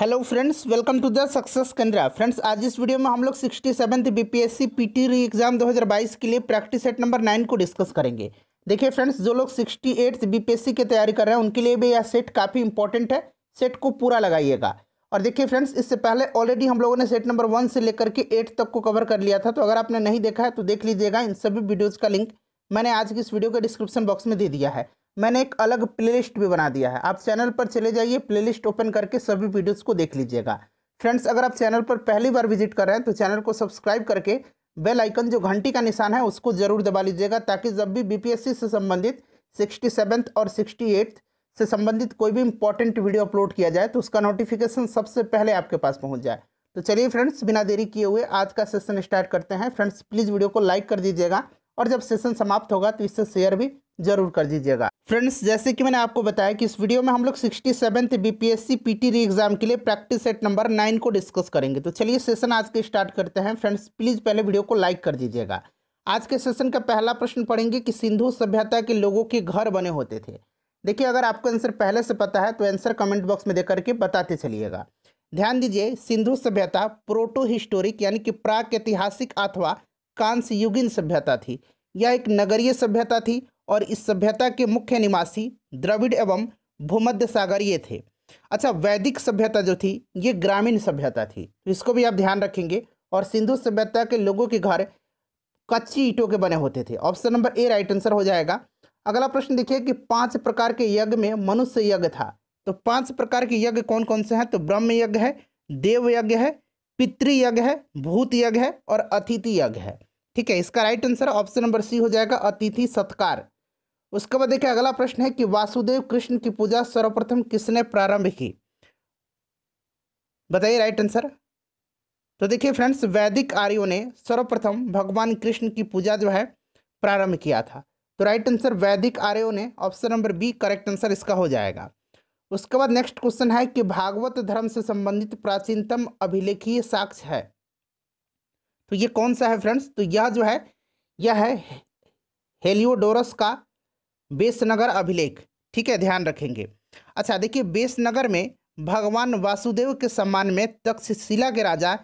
hello friends welcome to the success Kendra friends आज इस video में हम लोग sixty seventh P T re exam दो हज़ार बाईस के लिए प्रैक्टिस सेट नंबर नाइन को डिस्कस करेंगे देखिए फ्रेंड्स जो लोग सिक्सटी एट्थ सी की तैयारी कर रहे हैं उनके लिए भी यह सेट काफ़ी इंपॉर्टेंट है सेट को पूरा लगाइएगा और देखिए फ्रेंड्स इससे पहले ऑलरेडी हम लोगों ने सेट नंबर वन से लेकर के एट तक को कवर कर लिया था तो अगर आपने नहीं देखा है तो देख लीजिएगा इन सभी वीडियोज़ का लिंक मैंने आज की इस वीडियो के डिस्क्रिप्शन बॉक्स में दे दिया है मैंने एक अलग प्लेलिस्ट भी बना दिया है आप चैनल पर चले जाइए प्लेलिस्ट ओपन करके सभी वीडियोस को देख लीजिएगा फ्रेंड्स अगर आप चैनल पर पहली बार विजिट कर रहे हैं तो चैनल को सब्सक्राइब करके बेल आइकन जो घंटी का निशान है उसको ज़रूर दबा लीजिएगा ताकि जब भी बीपीएससी से संबंधित सिक्सटी सेवन्थ और सिक्सटी एट्थ से संबंधित कोई भी इंपॉर्टेंट वीडियो अपलोड किया जाए तो उसका नोटिफिकेशन सबसे पहले आपके पास पहुंच जाए तो चलिए फ्रेंड्स बिना देरी किए हुए आज का सेशन स्टार्ट करते हैं फ्रेंड्स प्लीज़ वीडियो को लाइक कर दीजिएगा और जब सेशन समाप्त होगा तो इससे शेयर भी जरूर कर दीजिएगा फ्रेंड्स जैसे कि मैंने आपको बताया कि इस वीडियो में हम लोग sixty seventh B P S C P T re exam के लिए प्रैक्टिस सेट नंबर नाइन को डिस्कस करेंगे तो चलिए सेशन आज के स्टार्ट करते हैं फ्रेंड्स प्लीज़ पहले वीडियो को लाइक कर दीजिएगा आज के सेशन का पहला प्रश्न पढ़ेंगे कि सिंधु सभ्यता के लोगों के घर बने होते थे देखिए अगर आपको आंसर पहले से पता है तो आंसर कमेंट बॉक्स में देख करके बताते चलिएगा ध्यान दीजिए सिंधु सभ्यता प्रोटो हिस्टोरिक यानी कि प्राक ऐतिहासिक अथवा कांस्य सभ्यता थी यह एक नगरीय सभ्यता थी और इस सभ्यता के मुख्य निवासी द्रविड़ एवं भूमध्य सागरीय थे अच्छा वैदिक सभ्यता जो थी ये ग्रामीण सभ्यता थी तो इसको भी आप ध्यान रखेंगे और सिंधु सभ्यता के लोगों के घर कच्ची ईटों के बने होते थे option number A right answer हो जाएगा अगला प्रश्न देखिए कि पांच प्रकार के यज्ञ में मनुष्य यज्ञ था तो पांच प्रकार के यज्ञ कौन कौन से हैं तो ब्रह्म यज्ञ है देव यज्ञ है पितृयज्ञ है भूत यज्ञ है और अतिथि यज्ञ है ठीक है इसका right answer option number C हो जाएगा अतिथि सत्कार उसके बाद देखिए अगला प्रश्न है कि वासुदेव कृष्ण की पूजा सर्वप्रथम किसने प्रारंभ की बताइए राइट आंसर तो देखिए फ्रेंड्स वैदिक आर्यों ने सर्वप्रथम भगवान कृष्ण की पूजा जो है प्रारंभ किया था तो राइट आंसर वैदिक आर्यों ने option number B correct answer इसका हो जाएगा उसके बाद नेक्स्ट क्वेश्चन है कि भागवत धर्म से संबंधित प्राचीनतम अभिलेखीय साक्ष्य है तो ये कौन सा है फ्रेंड्स तो यह जो है यह है हेलियोडोरस का बेसनगर अभिलेख ठीक है ध्यान रखेंगे अच्छा देखिए बेसनगर में भगवान वासुदेव के सम्मान में तक्षशिला के राजा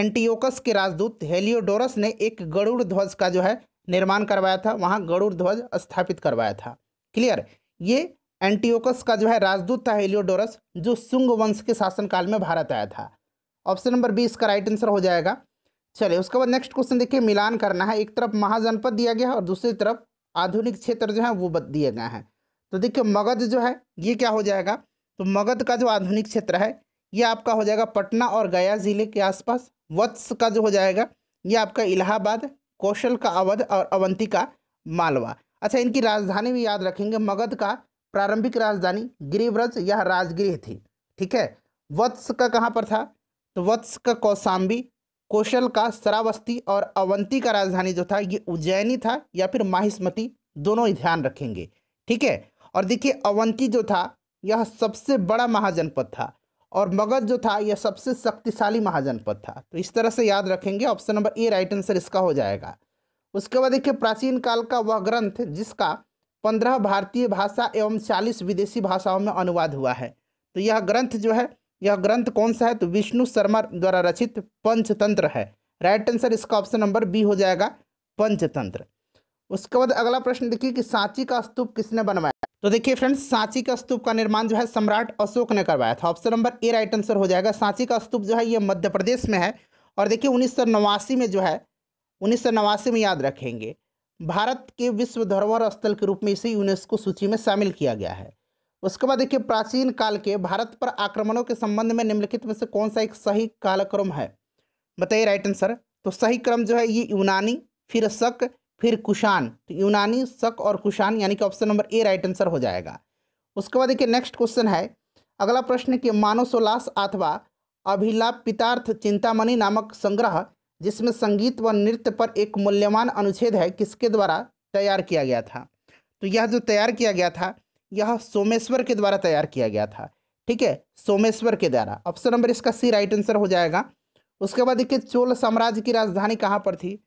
एंटीओकस के राजदूत हेलियोडोरस ने एक गरुड़ ध्वज का जो है निर्माण करवाया था वहाँ गरुड़ ध्वज स्थापित करवाया था क्लियर ये एंटीओकस का जो है राजदूत था हेलियोडोरस जो सुंग वंश के शासनकाल में भारत आया था ऑप्शन नंबर बी इसका राइट आंसर हो जाएगा चलिए उसके बाद नेक्स्ट क्वेश्चन देखिए मिलान करना है एक तरफ महाजनपद दिया गया है और दूसरी तरफ आधुनिक क्षेत्र जो है वो दिए गए हैं तो देखिए मगध जो है ये क्या हो जाएगा तो मगध का जो आधुनिक क्षेत्र है ये आपका हो जाएगा पटना और गया जिले के आसपास वत्स का जो हो जाएगा ये आपका इलाहाबाद कौशल का अवध और अवंती का मालवा अच्छा इनकी राजधानी भी याद रखेंगे मगध का प्रारंभिक राजधानी गिरिव्रज यह राजगृह थी ठीक है वत्स का कहाँ पर था तो वत्स का कौसाम्बी कौशल का शरावस्ती और अवंती का राजधानी जो था ये उज्जैनी था या फिर माहिस्मती दोनों ही ध्यान रखेंगे ठीक है और देखिए अवंती जो था यह सबसे बड़ा महाजनपद था और मगध जो था यह सबसे शक्तिशाली महाजनपद था तो इस तरह से याद रखेंगे option number A right answer इसका हो जाएगा उसके बाद देखिए प्राचीन काल का वह ग्रंथ जिसका पंद्रह भारतीय भाषा एवं चालीस विदेशी भाषाओं में अनुवाद हुआ है तो यह ग्रंथ जो है यह ग्रंथ कौन सा है तो विष्णु शर्मा द्वारा रचित पंचतंत्र है राइट आंसर इसका ऑप्शन नंबर बी हो जाएगा पंचतंत्र उसके बाद अगला प्रश्न देखिए कि सांची का स्तूप किसने बनवाया तो देखिए फ्रेंड्स सांची का स्तूप का निर्माण जो है सम्राट अशोक ने करवाया था option number A right answer हो जाएगा सांची का स्तूप जो है ये मध्य प्रदेश में है और देखिए उन्नीस में जो है उन्नीस में याद रखेंगे भारत के विश्व धरोहर स्थल के रूप में इसे यूनेस्को सूची में शामिल किया गया है उसके बाद देखिए प्राचीन काल के भारत पर आक्रमणों के संबंध में निम्नलिखित में से कौन सा एक सही कालक्रम है बताइए राइट आंसर तो सही क्रम जो है ये यूनानी फिर शक फिर कुशान तो यूनानी शक और कुशान यानी कि option number A right answer हो जाएगा उसके बाद देखिए नेक्स्ट क्वेश्चन है अगला प्रश्न कि मानसोल्लास अथवा अभिलाप पितार्थ चिंतामणि नामक संग्रह जिसमें संगीत व नृत्य पर एक मूल्यवान अनुच्छेद है किसके द्वारा तैयार किया गया था तो यह जो तैयार किया गया था यह सोमेश्वर के द्वारा तैयार किया गया था ठीक है सोमेश्वर के द्वारा ऑप्शन नंबर इसका सी राइट आंसर हो जाएगा उसके बाद देखिए चोल साम्राज्य की राजधानी कहाँ पर थी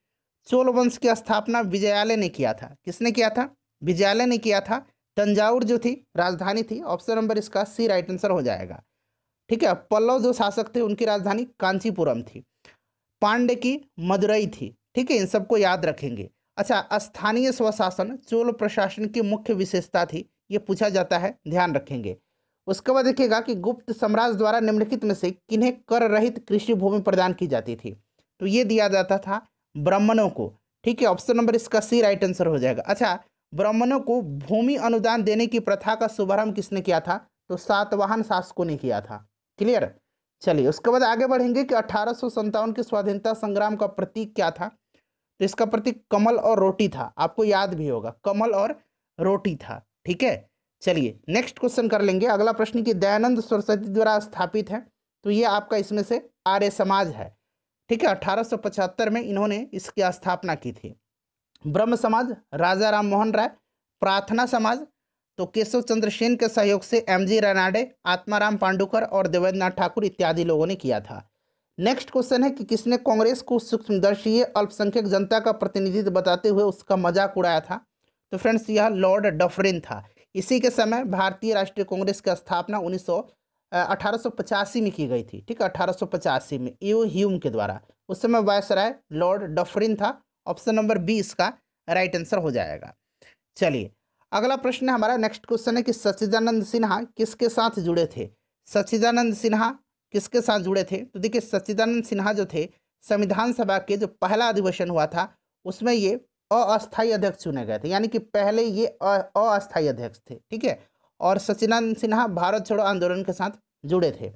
चोल वंश की स्थापना विजयालय ने किया था किसने किया था विजयालय ने किया था तंजावुर जो थी राजधानी थी ऑप्शन नंबर इसका सी राइट आंसर हो जाएगा ठीक है पल्लव जो शासक थे उनकी राजधानी कांचीपुरम थी पांडे की मदुरई थी ठीक है इन सबको याद रखेंगे अच्छा स्थानीय स्वशासन चोल प्रशासन की मुख्य विशेषता थी ये पूछा जाता है ध्यान रखेंगे उसके बाद देखिएगा कि गुप्त साम्राज्य द्वारा निम्नलिखित में से किन्हें कर रहित कृषि भूमि प्रदान की जाती थी तो ये दिया जाता था ब्राह्मणों को ठीक है ऑप्शन नंबर इसका सी राइट आंसर हो जाएगा अच्छा ब्राह्मणों को भूमि अनुदान देने की प्रथा का शुभारंभ किसने किया था तो सातवाहन शासकों ने किया था क्लियर चलिए उसके बाद आगे बढ़ेंगे कि अठारह के स्वाधीनता संग्राम का प्रतीक क्या था तो इसका प्रतीक कमल और रोटी था आपको याद भी होगा कमल और रोटी था ठीक है चलिए नेक्स्ट क्वेश्चन कर लेंगे अगला प्रश्न की दयानंद सरस्वती द्वारा स्थापित है तो ये आपका इसमें से आर्य समाज है ठीक है अठारह में इन्होंने इसकी स्थापना की थी ब्रह्म समाज राजा राम मोहन राय प्रार्थना समाज तो केशव चंद्र सेन के सहयोग से एम जी रेनाडे आत्माराम पांडुकर और देवेंद्रनाथ ठाकुर इत्यादि लोगों ने किया था नेक्स्ट क्वेश्चन है कि किसने कांग्रेस को सूक्ष्मदर्शीय अल्पसंख्यक जनता का प्रतिनिधित्व बताते हुए उसका मजाक उड़ाया था तो फ्रेंड्स यह लॉर्ड डफरिन था इसी के समय भारतीय राष्ट्रीय कांग्रेस की स्थापना उन्नीस अठारह में की गई थी ठीक है अठारह में यू ह्यूम के द्वारा उस समय वायसराय लॉर्ड डफरिन था ऑप्शन नंबर बी इसका राइट आंसर हो जाएगा चलिए अगला प्रश्न है हमारा नेक्स्ट क्वेश्चन है कि सच्चिदानंद सिन्हा किसके साथ जुड़े थे सच्चिदानंद सिन्हा किसके साथ जुड़े थे तो देखिए सच्चिदानंद सिन्हा जो थे संविधान सभा के जो पहला अधिवेशन हुआ था उसमें ये अस्थायी अध्यक्ष चुने गए थे यानी कि पहले ये अस्थायी अध्यक्ष थे ठीक है और सचिनानंद सिन्हा भारत छोड़ो आंदोलन के साथ जुड़े थे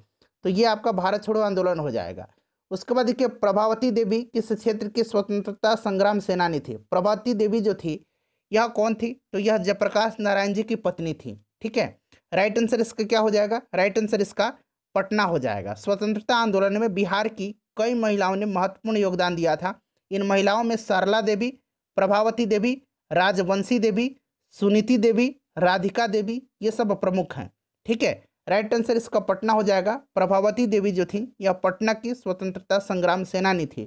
तो ये आपका भारत छोड़ो आंदोलन हो जाएगा उसके बाद देखिए प्रभावती देवी किस क्षेत्र की स्वतंत्रता संग्राम सेनानी थी प्रभावती देवी जो थी यह कौन थी तो यह जयप्रकाश नारायण जी की पत्नी थी ठीक है राइट आंसर इसका क्या हो जाएगा राइट आंसर इसका पटना हो जाएगा स्वतंत्रता आंदोलन में बिहार की कई महिलाओं ने महत्वपूर्ण योगदान दिया था इन महिलाओं में सरला देवी प्रभावती देवी राजवंशी देवी सुनीति देवी राधिका देवी ये सब प्रमुख हैं ठीक है राइट आंसर इसका पटना हो जाएगा प्रभावती देवी जो थी यह पटना की स्वतंत्रता संग्राम सेनानी थी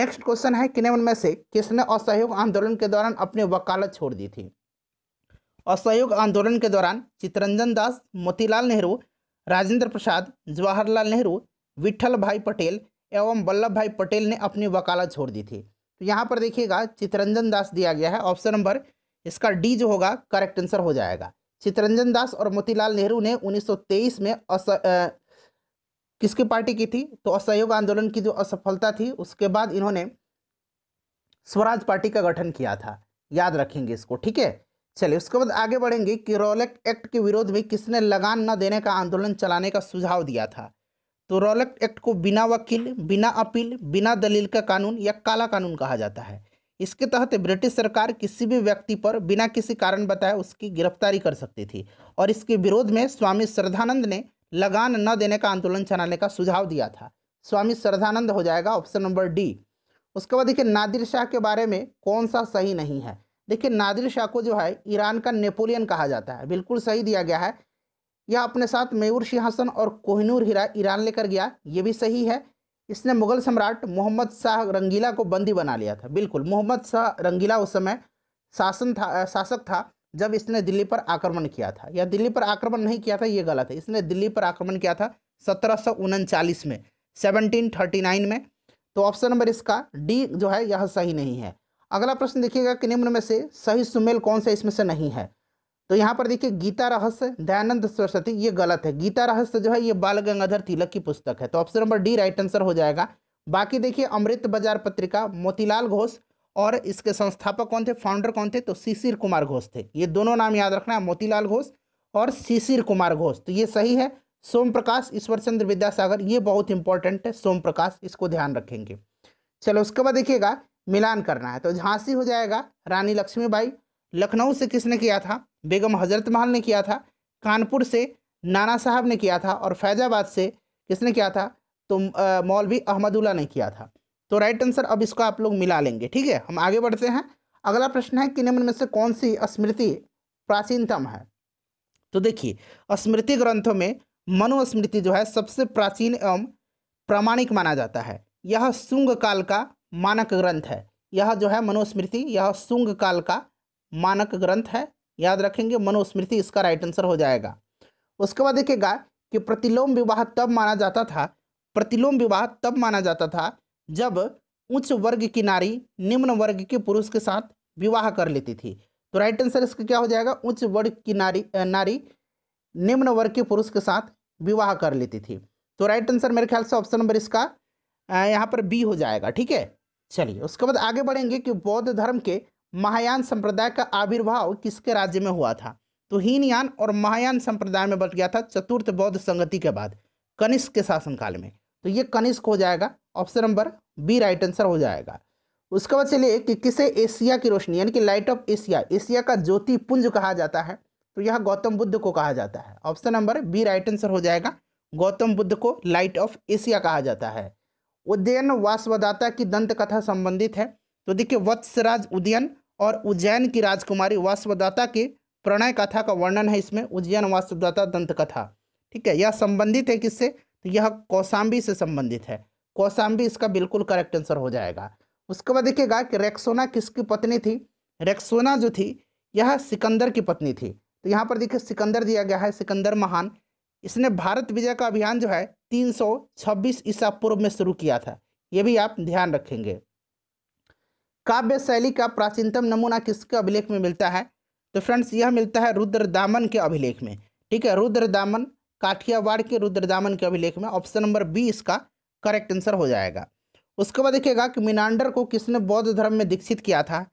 नेक्स्ट क्वेश्चन है किनेवन में से किसने असहयोग आंदोलन के दौरान अपनी वकालत छोड़ दी थी असहयोग आंदोलन के दौरान चितरंजन दास मोतीलाल नेहरू राजेंद्र प्रसाद जवाहरलाल नेहरू विठल भाई पटेल एवं वल्लभ भाई पटेल ने अपनी वकालत छोड़ दी थी तो यहाँ पर देखिएगा चितरंजन दास दिया गया है ऑप्शन नंबर इसका डी जो होगा करेक्ट आंसर हो जाएगा चितरंजन दास और मोतीलाल नेहरू ने 1923 में अस किसकी पार्टी की थी तो असहयोग आंदोलन की जो असफलता थी उसके बाद इन्होंने स्वराज पार्टी का गठन किया था याद रखेंगे इसको ठीक है चलिए उसके बाद आगे बढ़ेंगे कि रोलेक्ट एक्ट के विरोध में किसने लगान न देने का आंदोलन चलाने का सुझाव दिया था तो रोलक एक्ट को बिना वकील बिना अपील बिना दलील का कानून या काला कानून कहा जाता है इसके तहत ब्रिटिश सरकार किसी भी व्यक्ति पर बिना किसी कारण बताए उसकी गिरफ्तारी कर सकती थी और इसके विरोध में स्वामी श्रद्धानंद ने लगान न देने का आंदोलन चलाने का सुझाव दिया था स्वामी श्रद्धानंद हो जाएगा ऑप्शन नंबर डी उसके बाद देखिए नादिर शाह के बारे में कौन सा सही नहीं है देखिए नादिर शाह को जो है ईरान का नेपोलियन कहा जाता है बिल्कुल सही दिया गया है यह अपने साथ मयूर सिंहासन और कोहनूर हीरा ईरान लेकर गया ये भी सही है इसने मुगल सम्राट मोहम्मद शाह रंगीला को बंदी बना लिया था बिल्कुल मोहम्मद शाह रंगीला उस समय शासन था शासक था जब इसने दिल्ली पर आक्रमण किया था या दिल्ली पर आक्रमण नहीं किया था ये गलत है इसने दिल्ली पर आक्रमण किया था सत्रह में सेवनटीन में तो ऑप्शन नंबर इसका डी जो है यह सही नहीं है अगला प्रश्न देखिएगा कि निम्न में से सही सुमेल कौन सा इसमें से नहीं है तो यहाँ पर देखिए गीता रहस्य दयानंद सरस्वती ये गलत है गीता रहस्य जो है ये बाल गंगाधर तिलक की पुस्तक है तो option number D right answer हो जाएगा बाकी देखिए अमृत बाजार पत्रिका मोतीलाल घोष और इसके संस्थापक कौन थे फाउंडर कौन थे तो शिशिर कुमार घोष थे ये दोनों नाम याद रखना है मोतीलाल घोष और शिशिर कुमार घोष तो ये सही है सोम प्रकाश ईश्वर चंद्र विद्यासागर ये बहुत इंपॉर्टेंट है सोम प्रकाश इसको ध्यान रखेंगे चलो उसके बाद देखिएगा मिलान करना है तो झांसी हो जाएगा रानी लक्ष्मीबाई लखनऊ से किसने किया था बेगम हजरत महल ने किया था कानपुर से नाना साहब ने किया था और फैजाबाद से किसने किया था तो मौलवी अहमदुल्ला ने किया था तो राइट आंसर अब इसको आप लोग मिला लेंगे ठीक है हम आगे बढ़ते हैं अगला प्रश्न है कि निम्न में से कौन सी स्मृति प्राचीनतम है तो देखिए स्मृति ग्रंथों में मनुस्मृति जो है सबसे प्राचीन एवं प्रामाणिक माना जाता है यह शुंग काल का मानक ग्रंथ है यह जो है मनुस्मृति यह शुंग काल का मानक ग्रंथ है याद रखेंगे मनोस्मृति इसका राइट आंसर हो जाएगा उसके बाद देखिएगा कि प्रतिलोम विवाह तब माना जाता था प्रतिलोम विवाह तब माना जाता था जब उच्च वर्ग की नारी निम्न वर्ग के पुरुष के साथ विवाह कर लेती थी तो राइट आंसर इसका क्या हो जाएगा उच्च वर्ग की नारी नारी निम्न वर्ग के पुरुष के साथ विवाह कर लेती थी तो राइट आंसर मेरे ख्याल से ऑप्शन नंबर इसका यहाँ पर बी हो जाएगा ठीक है चलिए उसके बाद आगे बढ़ेंगे कि बौद्ध धर्म के महायान संप्रदाय का आविर्भाव किसके राज्य में हुआ था तो हीनयान और महायान संप्रदाय में बट गया था चतुर्थ बौद्ध संगति के बाद कनिष्क के शासनकाल में तो ये कनिष्क हो जाएगा option number B right answer हो जाएगा उसके बाद चलिए कि किसे एशिया की रोशनी यानी कि लाइट ऑफ एशिया एशिया का ज्योति पुंज कहा जाता है तो यह गौतम बुद्ध को कहा जाता है option number B right answer हो जाएगा गौतम बुद्ध को लाइट ऑफ एशिया कहा जाता है उद्यन वासवदाता की दंत कथा संबंधित है तो देखिए वत्सराज उदयन और उज्जैन की राजकुमारी वास्वदाता के प्रणय कथा का वर्णन है इसमें उज्जैन वास्वदाता दंत कथा ठीक है यह संबंधित है किससे तो यह कौसाम्बी से संबंधित है कौसाम्बी इसका बिल्कुल करेक्ट आंसर हो जाएगा उसके बाद देखिएगा कि रेक्सोना किसकी पत्नी थी रेक्सोना जो थी यह सिकंदर की पत्नी थी तो यहाँ पर देखिए सिकंदर दिया गया है सिकंदर महान इसने भारत विजय का अभियान जो है 326 ईसा पूर्व में शुरू किया था ये भी आप ध्यान रखेंगे काव्य शैली का प्राचीनतम नमूना किसके अभिलेख में मिलता है तो फ्रेंड्स यह मिलता है रुद्र दामन के अभिलेख में ठीक है रुद्र दामन काठियावाड़ के रुद्र दामन के अभिलेख में ऑप्शन नंबर बी इसका करेक्ट आंसर हो जाएगा उसके बाद देखिएगा कि मिनांडर को किसने बौद्ध धर्म में दीक्षित किया था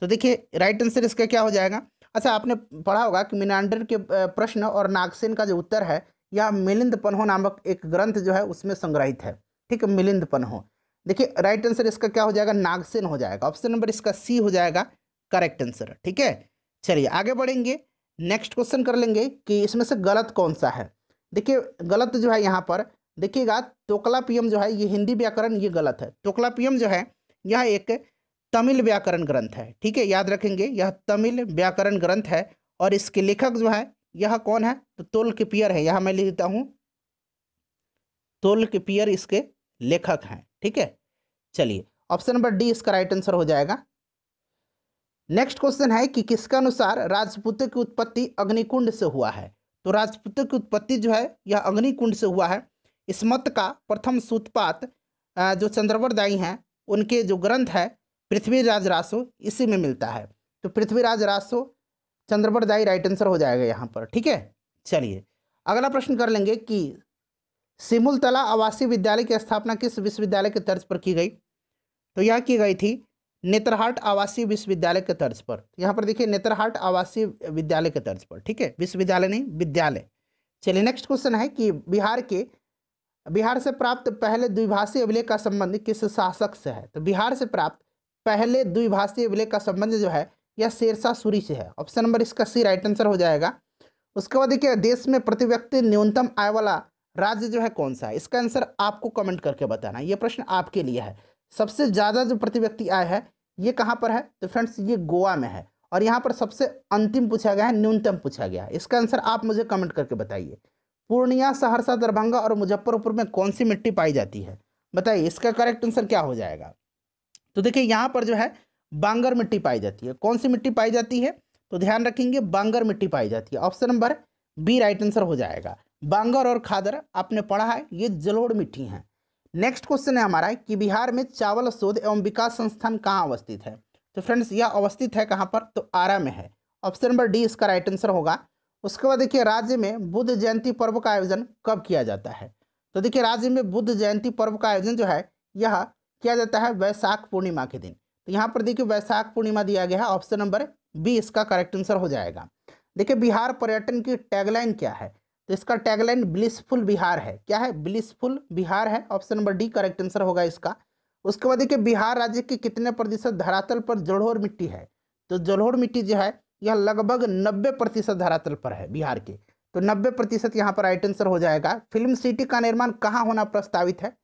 तो देखिए राइट आंसर इसका क्या हो जाएगा अच्छा आपने पढ़ा होगा कि मिनांडर के प्रश्न और नागसेन का जो उत्तर है यह मिलिंद पन्हो नामक एक ग्रंथ जो है उसमें संग्रहित है ठीक है मिलिंद पनहो देखिए राइट आंसर इसका क्या हो जाएगा नागसेन हो जाएगा ऑप्शन नंबर इसका सी हो जाएगा करेक्ट आंसर ठीक है चलिए आगे बढ़ेंगे नेक्स्ट क्वेश्चन कर लेंगे कि इसमें से गलत कौन सा है देखिए गलत जो है यहाँ पर देखिएगा तोकला पीएम जो है ये हिंदी व्याकरण ये गलत है तोकला पीएम जो है यह एक तमिल व्याकरण ग्रंथ है ठीक है याद रखेंगे यह तमिल व्याकरण ग्रंथ है और इसके लेखक जो है यह कौन है तो तोल के पियर है यहाँ मैं लिखता हूँ तोल के पियर इसके लेखक हैं ठीक है चलिए ऑप्शन नंबर डी इसका राइट आंसर हो जाएगा नेक्स्ट क्वेश्चन है कि किसके अनुसार राजपूतों की उत्पत्ति अग्निकुंड से हुआ है तो राजपूतों की उत्पत्ति जो है यह अग्निकुंड से हुआ है इस मत का प्रथम सूतपात जो चंद्रवरदायी हैं उनके जो ग्रंथ है पृथ्वीराज रासो इसी में मिलता है तो पृथ्वीराज रासो चंद्रवरदायी राइट आंसर हो जाएगा यहाँ पर ठीक है चलिए अगला प्रश्न कर लेंगे कि सिमुलतला आवासीय विद्यालय की स्थापना किस विश्वविद्यालय के तर्ज पर की गई तो यह की गई थी नेत्रहाट आवासीय विश्वविद्यालय के तर्ज पर यहाँ पर देखिए नेत्रहाट आवासीय विद्यालय के तर्ज पर ठीक है विश्वविद्यालय नहीं विद्यालय चलिए नेक्स्ट क्वेश्चन है कि बिहार के बिहार से प्राप्त पहले द्विभाषी अभिलेख का संबंध किस शासक से है तो बिहार से प्राप्त पहले द्विभाषी अभिलेख का संबंध जो है यह शेरशाह सूरी से है ऑप्शन नंबर इसका सी राइट आंसर हो जाएगा उसके बाद देखिए देश में प्रति व्यक्ति न्यूनतम आय वाला राज्य जो है कौन सा है इसका आंसर आपको कमेंट करके बताना ये प्रश्न आपके लिए है सबसे ज़्यादा जो प्रति व्यक्ति आए है ये कहाँ पर है तो फ्रेंड्स ये गोवा में है और यहाँ पर सबसे अंतिम पूछा गया है न्यूनतम पूछा गया है इसका आंसर आप मुझे कमेंट करके बताइए पूर्णिया सहरसा दरभंगा और मुजफ्फरपुर में कौन सी मिट्टी पाई जाती है बताइए इसका करेक्ट आंसर क्या हो जाएगा तो देखिए यहाँ पर जो है बांगर मिट्टी पाई जाती है कौन सी मिट्टी पाई जाती है तो ध्यान रखेंगे बांगर मिट्टी पाई जाती है option number B right answer हो जाएगा बांगर और खादर आपने पढ़ा है ये जलोड़ मिट्टी हैं नेक्स्ट क्वेश्चन है हमारा कि बिहार में चावल शोध एवं विकास संस्थान कहाँ अवस्थित है तो फ्रेंड्स यह अवस्थित है कहाँ पर तो आरा में है ऑप्शन नंबर डी इसका राइट आंसर होगा उसके बाद देखिए राज्य में बुद्ध जयंती पर्व का आयोजन कब किया जाता है तो देखिए राज्य में बुद्ध जयंती पर्व का आयोजन जो है यह किया जाता है वैशाख पूर्णिमा के दिन तो यहाँ पर देखिए वैशाख पूर्णिमा दिया गया है ऑप्शन नंबर बी इसका करेक्ट आंसर हो जाएगा देखिए बिहार पर्यटन की टैगलाइन क्या है तो इसका टैगलाइन ब्लिसफुल बिहार है क्या है ब्लिसफुल बिहार है option number D correct answer होगा इसका उसके बाद देखिए बिहार राज्य के कितने प्रतिशत धरातल पर जलोर मिट्टी है तो जलोर मिट्टी जो है यह लगभग नब्बे प्रतिशत धरातल पर है बिहार के तो नब्बे प्रतिशत यहाँ पर राइट आंसर हो जाएगा फिल्म सिटी का निर्माण कहाँ होना प्रस्तावित है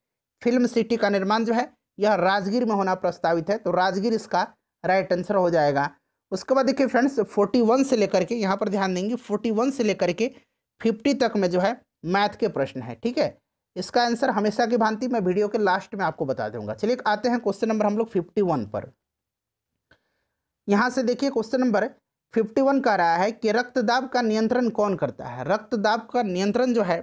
फिल्म सिटी का निर्माण जो है यह राजगीर में होना प्रस्तावित है तो राजगीर इसका राइट आंसर हो जाएगा उसके बाद देखिए फ्रेंड्स 41 से लेकर के यहाँ पर ध्यान देंगे 41 से लेकर के फिफ्टी तक में जो है मैथ के प्रश्न है ठीक है इसका आंसर हमेशा की भांति मैं वीडियो के लास्ट में आपको बता दूंगा चलिए आते हैं क्वेश्चन नंबर हम लोग फिफ्टी वन पर यहां से देखिए क्वेश्चन नंबर फिफ्टी वन कह रहा है कि रक्तदाब का नियंत्रण कौन करता है रक्तदाब का नियंत्रण जो है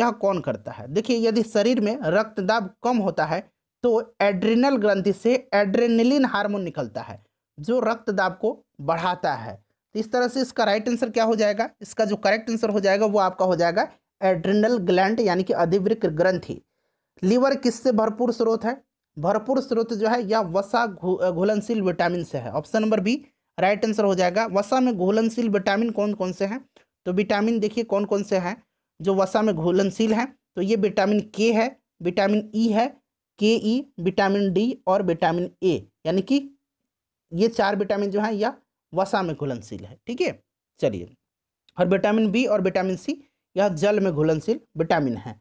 यह कौन करता है देखिए यदि शरीर में रक्तदाब कम होता है तो एड्रिनल ग्रंथि से एड्रेनिलिन हार्मोन निकलता है जो रक्तदाब को बढ़ाता है तो इस तरह से इसका राइट आंसर क्या हो जाएगा इसका जो करेक्ट आंसर हो जाएगा वो आपका हो जाएगा एड्रिनल ग्लैंड यानी कि अधिवृक ग्रंथि लीवर किससे भरपूर स्रोत है भरपूर स्रोत जो है यह वसा घुलनशील विटामिन से है option number B right answer हो जाएगा वसा में घुलनशील विटामिन कौन कौन से हैं तो विटामिन देखिए कौन कौन से हैं जो वसा में घुलनशील हैं तो ये विटामिन के है विटामिन ई e है के ई विटामिन डी और विटामिन ए यानी कि ये चार विटामिन जो हैं यह वसा में घुलनशील है ठीक है चलिए और विटामिन बी और विटामिन सी यह जल में घुलनशील विटामिन है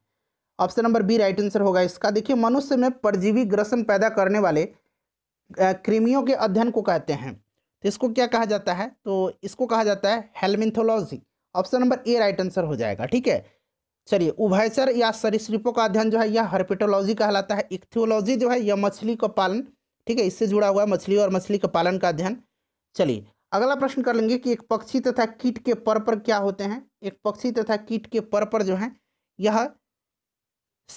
option number B right answer होगा इसका देखिए मनुष्य में परजीवी ग्रसन पैदा करने वाले कृमियों के अध्ययन को कहते हैं तो इसको क्या कहा जाता है तो इसको कहा जाता है helminthology option number A right answer हो जाएगा ठीक है चलिए उभयचर या सरीसृपों का अध्ययन जो है यह हर्पेटोलॉजी कहलाता है इक्थियोलॉजी जो है यह मछली का पालन ठीक है इससे जुड़ा हुआ है मछली और मछली के पालन का अध्ययन चलिए अगला प्रश्न कर लेंगे कि एक पक्षी तथा कीट के पर पर क्या होते हैं एक पक्षी तथा कीट के पर पर जो है यह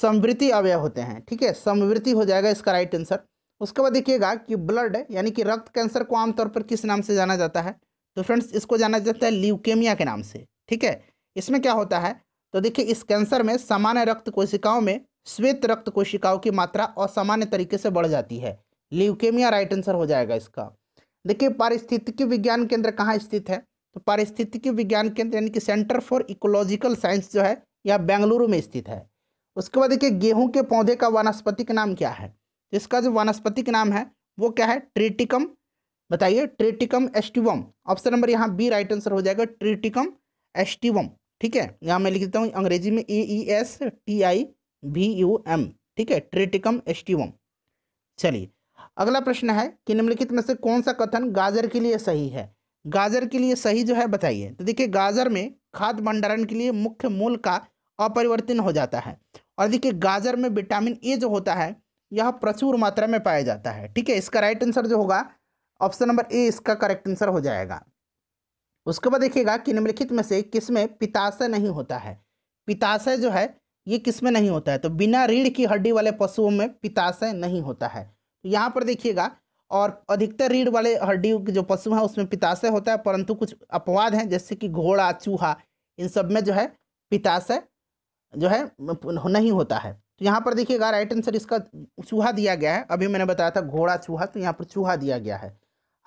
समवृत्ति अवय होते हैं ठीक है समवृत्ति हो जाएगा इसका राइट आंसर उसके बाद देखिएगा कि ब्लड यानी कि रक्त कैंसर को आमतौर पर किस नाम से जाना जाता है तो फ्रेंड्स इसको जाना जाता है ल्यूकेमिया के नाम से ठीक है इसमें क्या होता है तो देखिए इस कैंसर में सामान्य रक्त कोशिकाओं में श्वेत रक्त कोशिकाओं की मात्रा असामान्य तरीके से बढ़ जाती है ल्यूकेमिया राइट आंसर हो जाएगा इसका देखिए पारिस्थितिकी विज्ञान केंद्र कहाँ स्थित है तो पारिस्थितिकी विज्ञान केंद्र यानी कि सेंटर फॉर इकोलॉजिकल साइंस जो है यह बेंगलुरु में स्थित है उसके बाद देखिए गेहूं के पौधे का वनस्पतिक नाम क्या है तो इसका जो वनस्पतिक नाम है वो क्या है ट्रिटिकम बताइए ट्रिटिकम एस्टिवम ऑप्शन नंबर यहाँ बी राइट आंसर हो जाएगा ट्रिटिकम एस्टिवम ठीक है यहाँ मैं लिख देता हूँ अंग्रेजी में A E S T I V U M ठीक है ट्रिटिकम एस्टिवम चलिए अगला प्रश्न है कि निम्नलिखित में से कौन सा कथन गाजर के लिए सही है गाजर के लिए सही जो है बताइए तो देखिए गाजर में खाद भंडारण के लिए मुख्य मूल का अपरिवर्तन हो जाता है और देखिए गाजर में विटामिन ए जो होता है यह प्रचुर मात्रा में पाया जाता है ठीक है इसका राइट आंसर जो होगा ऑप्शन नंबर ए इसका करेक्ट आंसर हो जाएगा उसके बाद देखिएगा कि निम्नलिखित में से किसमें पिताशय नहीं होता है पिताशय जो है ये किसमें नहीं होता है तो बिना रीढ़ की हड्डी वाले पशुओं में पिताशय नहीं होता है तो यहाँ पर देखिएगा और अधिकतर रीढ़ वाले हड्डी जो पशु हैं उसमें पिताशय होता है परंतु कुछ अपवाद हैं जैसे कि घोड़ा चूहा इन सब में जो है पिताशय जो है नहीं होता है तो यहाँ पर देखिएगा राइट आंसर इसका चूहा दिया गया है अभी मैंने बताया था घोड़ा चूहा तो यहाँ पर चूहा दिया गया है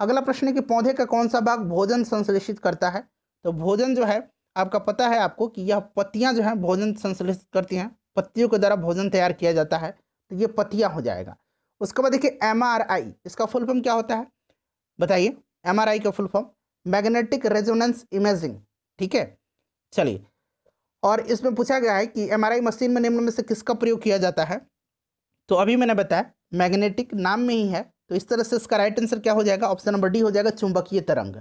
अगला प्रश्न है कि पौधे का कौन सा भाग भोजन संश्लेषित करता है तो भोजन जो है आपका पता है आपको कि यह पत्तियाँ जो हैं भोजन संश्लेषित करती हैं पत्तियों के द्वारा भोजन तैयार किया जाता है तो ये पत्तियाँ हो जाएगा उसके बाद देखिए एम इसका फुल फॉर्म क्या होता है बताइए एम का full form magnetic resonance imaging ठीक है चलिए और इसमें पूछा गया है कि एम मशीन में निम्न में से किसका प्रयोग किया जाता है तो अभी मैंने बताया मैग्नेटिक नाम में ही है तो इस तरह से इसका राइट आंसर क्या हो जाएगा ऑप्शन नंबर डी हो जाएगा चुंबकीय तरंग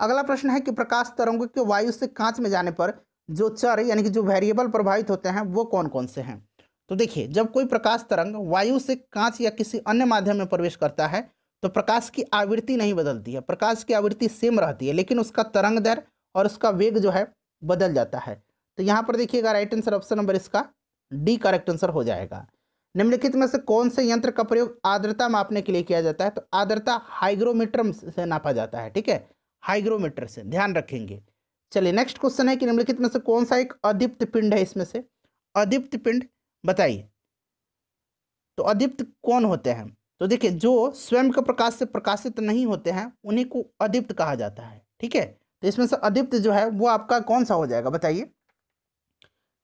अगला प्रश्न है कि प्रकाश तरंग के वायु से कांच में जाने पर जो चर यानी कि जो वेरिएबल प्रभावित होते हैं वो कौन कौन से हैं तो देखिए जब कोई प्रकाश तरंग वायु से कांच या किसी अन्य माध्यम में प्रवेश करता है तो प्रकाश की आवृत्ति नहीं बदलती है प्रकाश की आवृत्ति सेम रहती है लेकिन उसका तरंग दर और उसका वेग जो है बदल जाता है तो यहाँ पर देखिएगा राइट आंसर ऑप्शन नंबर इसका डी करेक्ट आंसर हो जाएगा निम्नलिखित में से कौन से यंत्र का प्रयोग आर्द्रता मापने के लिए किया जाता है तो आर्द्रता हाइग्रोमीटर से नापा जाता है ठीक है हाइग्रोमीटर से ध्यान रखेंगे चलिए नेक्स्ट क्वेश्चन है कि निम्नलिखित में से कौन सा एक अधिप्त पिंड है इसमें से अधिप्त पिंड बताइए तो अधिप्त कौन होते हैं तो देखिए जो स्वयं के प्रकाश से प्रकाशित नहीं होते हैं उन्हीं को अधिप्त कहा जाता है ठीक है तो इसमें से अधिप्त जो है वो आपका कौन सा हो जाएगा बताइए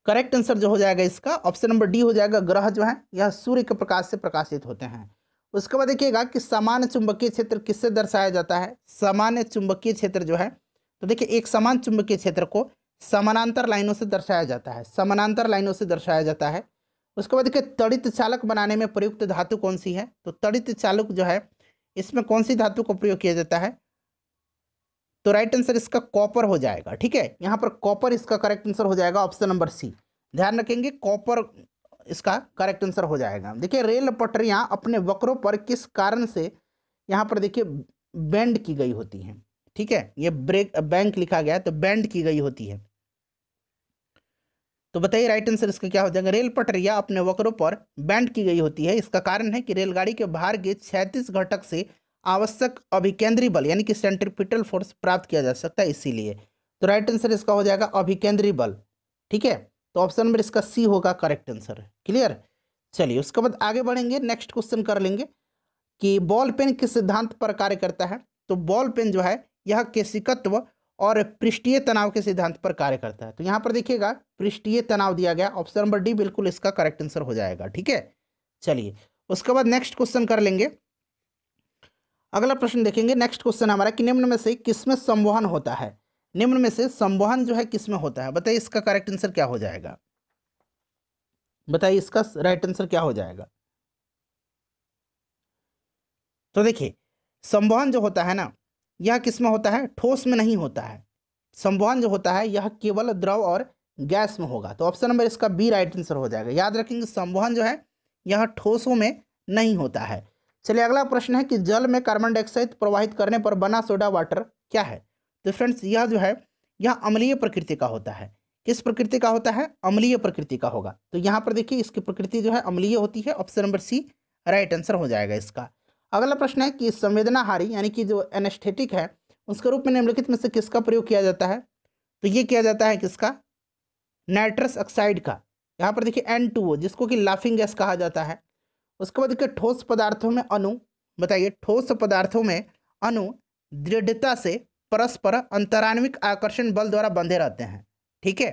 करेक्ट आंसर जो हो जाएगा इसका ऑप्शन नंबर डी हो जाएगा ग्रह जो है यह सूर्य के प्रकाश से प्रकाशित होते हैं उसके बाद देखिएगा कि सामान्य चुंबकीय क्षेत्र किससे दर्शाया जाता है सामान्य चुंबकीय क्षेत्र जो है तो देखिए एक समान चुंबकीय क्षेत्र को समानांतर लाइनों से दर्शाया जाता है समानांतर लाइनों से दर्शाया जाता है उसके बाद देखिए तड़ित चालक बनाने में प्रयुक्त धातु कौन सी है तो तड़ित चालक जो है इसमें कौन सी धातु का प्रयोग किया जाता है तो राइट आंसर इसका कॉपर हो जाएगा ठीक है यहाँ पर कॉपर इसका करेक्ट आंसर हो जाएगा ऑप्शन नंबर सी ध्यान रखेंगे कॉपर इसका करेक्ट आंसर हो जाएगा देखिए रेल पटरियाँ अपने वक्रों पर किस कारण से यहाँ पर देखिए बैंड की गई होती हैं ठीक है ये ब्रेक बैंक लिखा गया है तो बैंड की गई होती है तो बताइए राइट आंसर इसका क्या हो जाएगा रेल पटरिया अपने वक्रों पर बैंड की गई होती है इसका कारण है कि रेलगाड़ी के बाहर के छैतीस घटक से आवश्यक अभिकेंद्रीय बल यानी कि सेंट्रीपिटल फोर्स प्राप्त किया जा सकता है इसीलिए तो राइट आंसर इसका हो जाएगा अभिकेंद्रीय बल ठीक है तो ऑप्शन नंबर इसका सी होगा करेक्ट आंसर क्लियर चलिए उसके बाद आगे बढ़ेंगे नेक्स्ट क्वेश्चन कर लेंगे कि बॉल पेन किस सिद्धांत पर कार्य करता है तो बॉल पेन जो है यह केशिकत्व और पृष्ठीय तनाव के सिद्धांत पर कार्य करता है तो यहाँ पर देखिएगा पृष्ठीय तनाव दिया गया ऑप्शन नंबर डी बिल्कुल इसका करेक्ट आंसर हो जाएगा ठीक है चलिए उसके बाद नेक्स्ट क्वेश्चन कर लेंगे अगला प्रश्न देखेंगे नेक्स्ट क्वेश्चन हमारा कि निम्न में से किसमें संवहन होता है निम्न में से संवहन जो है किसमें होता है बताइए इसका करेक्ट आंसर क्या हो जाएगा बताइए इसका राइट आंसर क्या हो जाएगा तो देखिए संवहन जो होता है ना यह किसमें होता है ठोस में नहीं होता है संवहन जो होता है यह केवल द्रव और गैस में होगा तो ऑप्शन नंबर इसका बी राइट आंसर हो जाएगा याद रखेंगे संवहन जो है यह ठोसों में नहीं होता है चलिए अगला प्रश्न है कि जल में कार्बन डाइऑक्साइड प्रवाहित करने पर बना सोडा वाटर क्या है तो फ्रेंड्स यह जो है यह अम्लीय प्रकृति का होता है किस प्रकृति का होता है अम्लीय प्रकृति का होगा तो यहाँ पर देखिए इसकी प्रकृति जो है अम्लीय होती है option number C right answer हो जाएगा इसका अगला प्रश्न है कि संवेदनाहारी यानी कि जो एनेस्थेटिक है उसके रूप में निम्नलिखित में से किसका प्रयोग किया जाता है तो ये किया जाता है किसका नाइट्रस ऑक्साइड का यहाँ पर देखिए एन टू ओ जिसको कि लाफिंग गैस कहा जाता है उसके बाद देखिए ठोस पदार्थों में अनु बताइए ठोस पदार्थों में अनु दृढ़ता से परस्पर अंतरान्विक आकर्षण बल द्वारा बंधे रहते हैं ठीक है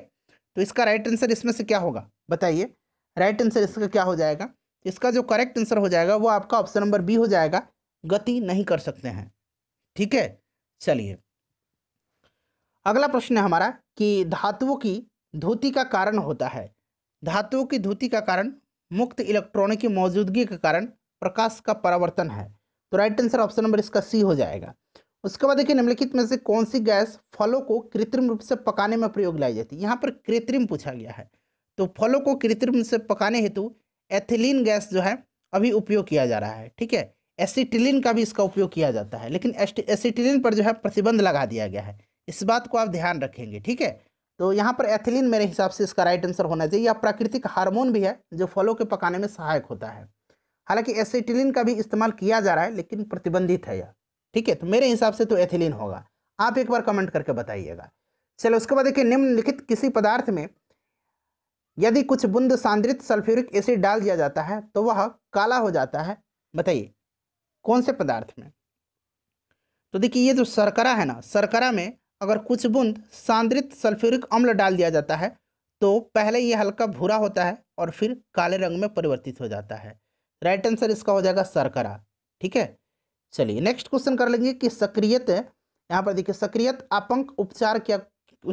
तो इसका राइट आंसर इसमें से क्या होगा बताइए राइट आंसर इसका क्या हो जाएगा इसका जो करेक्ट आंसर हो जाएगा वो आपका ऑप्शन नंबर बी हो जाएगा गति नहीं कर सकते हैं ठीक है चलिए अगला प्रश्न है हमारा कि धातुओं की धोती का कारण होता है धातुओं की धोती का कारण मुक्त इलेक्ट्रॉनिक की मौजूदगी के कारण प्रकाश का परावर्तन है तो राइट आंसर ऑप्शन नंबर इसका सी हो जाएगा उसके बाद देखिए निम्नलिखित में से कौन सी गैस फलों को कृत्रिम रूप से पकाने में प्रयोग लाई जाती है यहाँ पर कृत्रिम पूछा गया है तो फलों को कृत्रिम से पकाने हेतु एथिलीन गैस जो है अभी उपयोग किया जा रहा है ठीक है एसिटिलिन का भी इसका उपयोग किया जाता है लेकिन एसिटिलिन पर जो है प्रतिबंध लगा दिया गया है इस बात को आप ध्यान रखेंगे ठीक है तो यहाँ पर एथिलीन मेरे हिसाब से इसका राइट आंसर होना चाहिए या प्राकृतिक हार्मोन भी है जो फलों के पकाने में सहायक होता है हालांकि एसिटिलिन का भी इस्तेमाल किया जा रहा है लेकिन प्रतिबंधित है यह ठीक है तो मेरे हिसाब से तो एथिलीन होगा आप एक बार कमेंट करके बताइएगा चलो उसके बाद देखिए निम्नलिखित किसी पदार्थ में यदि कुछ बुंद सांद्रित सल्फ्यूरिक एसिड डाल दिया जाता है तो वह काला हो जाता है बताइए कौन से पदार्थ में तो देखिए ये जो सरकरा है ना सरकरा में अगर कुछ बुंद सांद्रित सल्फ्यूरिक अम्ल डाल दिया जाता है तो पहले ये हल्का भूरा होता है और फिर काले रंग में परिवर्तित हो जाता है राइट आंसर इसका हो जाएगा सरकरा ठीक है चलिए नेक्स्ट क्वेश्चन कर लेंगे कि सक्रियत यहाँ पर देखिए सक्रियत अपंक उपचार क्या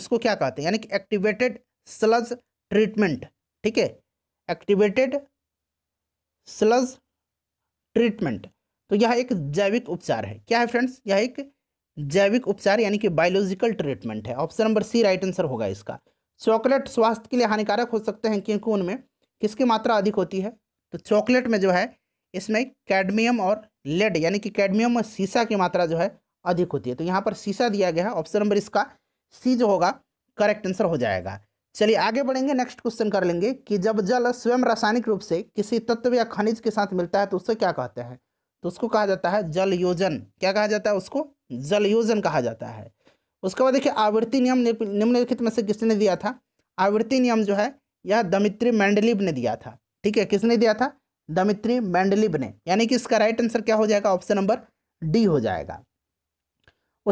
उसको क्या कहते हैं यानी कि एक्टिवेटेड स्लज ट्रीटमेंट ठीक है एक्टिवेटेड स्लज ट्रीटमेंट तो यह एक जैविक उपचार है क्या है फ्रेंड्स यह एक जैविक उपचार यानी कि बायोलॉजिकल ट्रीटमेंट है option number C right answer होगा इसका चॉकलेट स्वास्थ्य के लिए हानिकारक हो सकते हैं क्योंकि उनमें किसकी मात्रा अधिक होती है तो चॉकलेट में जो है इसमें कैडमियम और लेड यानी कि कैडमियम और सीसा की मात्रा जो है अधिक होती है तो यहाँ पर सीसा दिया गया है ऑप्शन नंबर इसका सी जो होगा करेक्ट आंसर हो जाएगा चलिए आगे बढ़ेंगे नेक्स्ट क्वेश्चन कर लेंगे कि जब जल स्वयं रासायनिक रूप से किसी तत्व या खनिज के साथ मिलता है तो उससे क्या कहते हैं तो उसको कहा जाता है जल योजन क्या कहा जाता है उसको जल योजन कहा जाता है उसके बाद देखिए आवृत्ति नियम निम्नलिखित में से किसने दिया था आवृत्ति नियम जो है यह दमित्री मैंडलिब ने दिया था ठीक है किसने दिया था दमित्री मैंडलिब ने यानी कि इसका राइट आंसर क्या हो जाएगा ऑप्शन नंबर डी हो जाएगा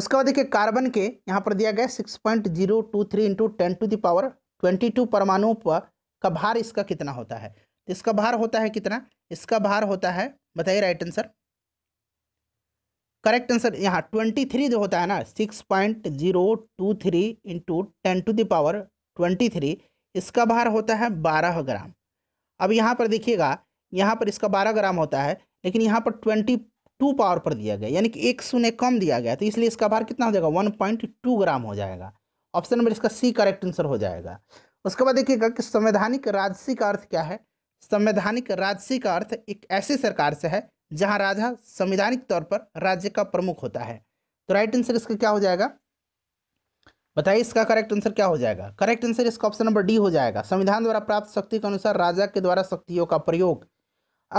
उसके बाद देखिए कार्बन के यहाँ पर दिया गया six point zero two three into ten to the power twenty two परमाणु पर का भार इसका कितना होता है इसका भार होता है कितना इसका भार होता है बताइए राइट आंसर करेक्ट आंसर यहाँ ट्वेंटी थ्री जो होता है ना six point zero two three into ten to the power twenty three इसका भार होता है बारह ग्राम अब यहाँ पर देखिएगा यहाँ पर इसका बारह ग्राम होता है लेकिन यहाँ पर ट्वेंटी टू पावर पर दिया गया यानी कि एक शून्य कम दिया गया तो इसलिए इसका भार कितना हो जाएगा वन पॉइंट टू ग्राम हो जाएगा ऑप्शन नंबर इसका सी करेक्ट आंसर हो जाएगा उसके बाद देखिएगा कि संवैधानिक राजसी का अर्थ क्या है संवैधानिक राजसी का अर्थ एक ऐसी सरकार से है जहां राजा संवैधानिक तौर पर राज्य का प्रमुख होता है तो राइट आंसर इसका क्या हो जाएगा बताइए इसका करेक्ट आंसर क्या हो जाएगा करेक्ट आंसर इसका ऑप्शन नंबर डी हो जाएगा संविधान द्वारा प्राप्त शक्ति के अनुसार राजा के द्वारा शक्तियों का प्रयोग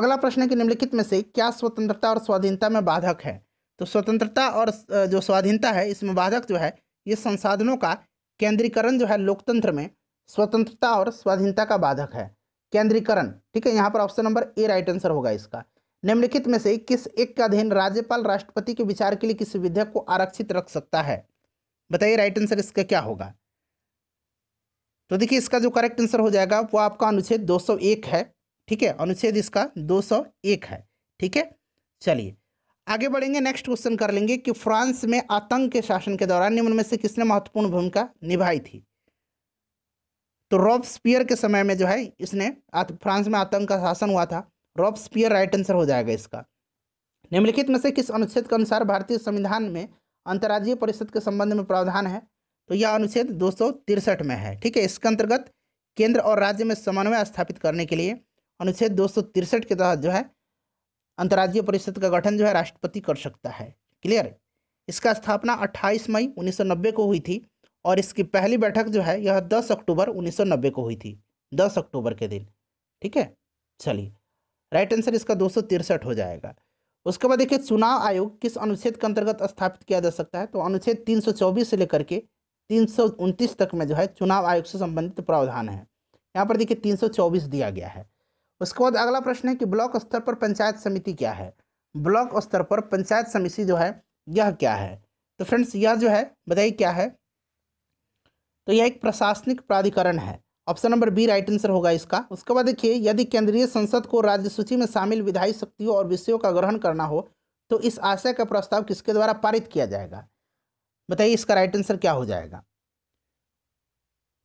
अगला प्रश्न है कि निम्नलिखित में से क्या स्वतंत्रता और स्वाधीनता में बाधक है तो स्वतंत्रता और जो स्वाधीनता है इसमें बाधक जो है ये संसाधनों का केंद्रीकरण जो है लोकतंत्र में स्वतंत्रता और स्वाधीनता का बाधक है केंद्रीकरण ठीक है यहाँ पर option number A right answer होगा इसका निम्नलिखित में से किस एक का अधीन राज्यपाल राष्ट्रपति के विचार के लिए किस विधेयक को आरक्षित रख सकता है बताइए राइट आंसर इसका क्या होगा तो देखिए इसका जो करेक्ट आंसर हो जाएगा वो आपका अनुच्छेद 201 है ठीक है अनुच्छेद इसका 201 है ठीक है चलिए आगे बढ़ेंगे नेक्स्ट क्वेश्चन कर लेंगे कि फ्रांस में आतंक के शासन के दौरान निम्न में से किसने महत्वपूर्ण भूमिका निभाई थी तो स्पियर के समय में जो है इसने फ्रांस में आतंक का शासन हुआ था स्पियर राइट आंसर हो जाएगा इसका निम्नलिखित में से किस अनुच्छेद के अनुसार भारतीय संविधान में अंतर्राज्यीय परिषद के संबंध में प्रावधान है तो यह अनुच्छेद दो में है ठीक है इसके अंतर्गत केंद्र और राज्य में समन्वय स्थापित करने के लिए अनुच्छेद दो के तहत जो है अंतर्राज्यीय परिषद का गठन जो है राष्ट्रपति कर सकता है क्लियर इसका स्थापना 28 मई 1990 को हुई थी और इसकी पहली बैठक जो है यह 10 अक्टूबर 1990 को हुई थी 10 अक्टूबर के दिन ठीक है चलिए राइट आंसर इसका दो हो जाएगा उसके बाद देखिए चुनाव आयोग किस अनुच्छेद के अंतर्गत स्थापित किया जा सकता है तो अनुच्छेद तीन से लेकर के तीन तक में जो है चुनाव आयोग से संबंधित प्रावधान है यहाँ पर देखिए 324 दिया गया है उसके बाद अगला प्रश्न है कि ब्लॉक स्तर पर पंचायत समिति क्या है ब्लॉक स्तर पर पंचायत समिति जो है यह क्या है तो फ्रेंड्स यह जो है बताइए क्या है तो यह एक प्रशासनिक प्राधिकरण है option number B right answer होगा इसका उसके बाद देखिए यदि केंद्रीय संसद को राज्य सूची में शामिल विधायी शक्तियों और विषयों का ग्रहण करना हो तो इस आशय का प्रस्ताव किसके द्वारा पारित किया जाएगा बताइए इसका राइट आंसर क्या हो जाएगा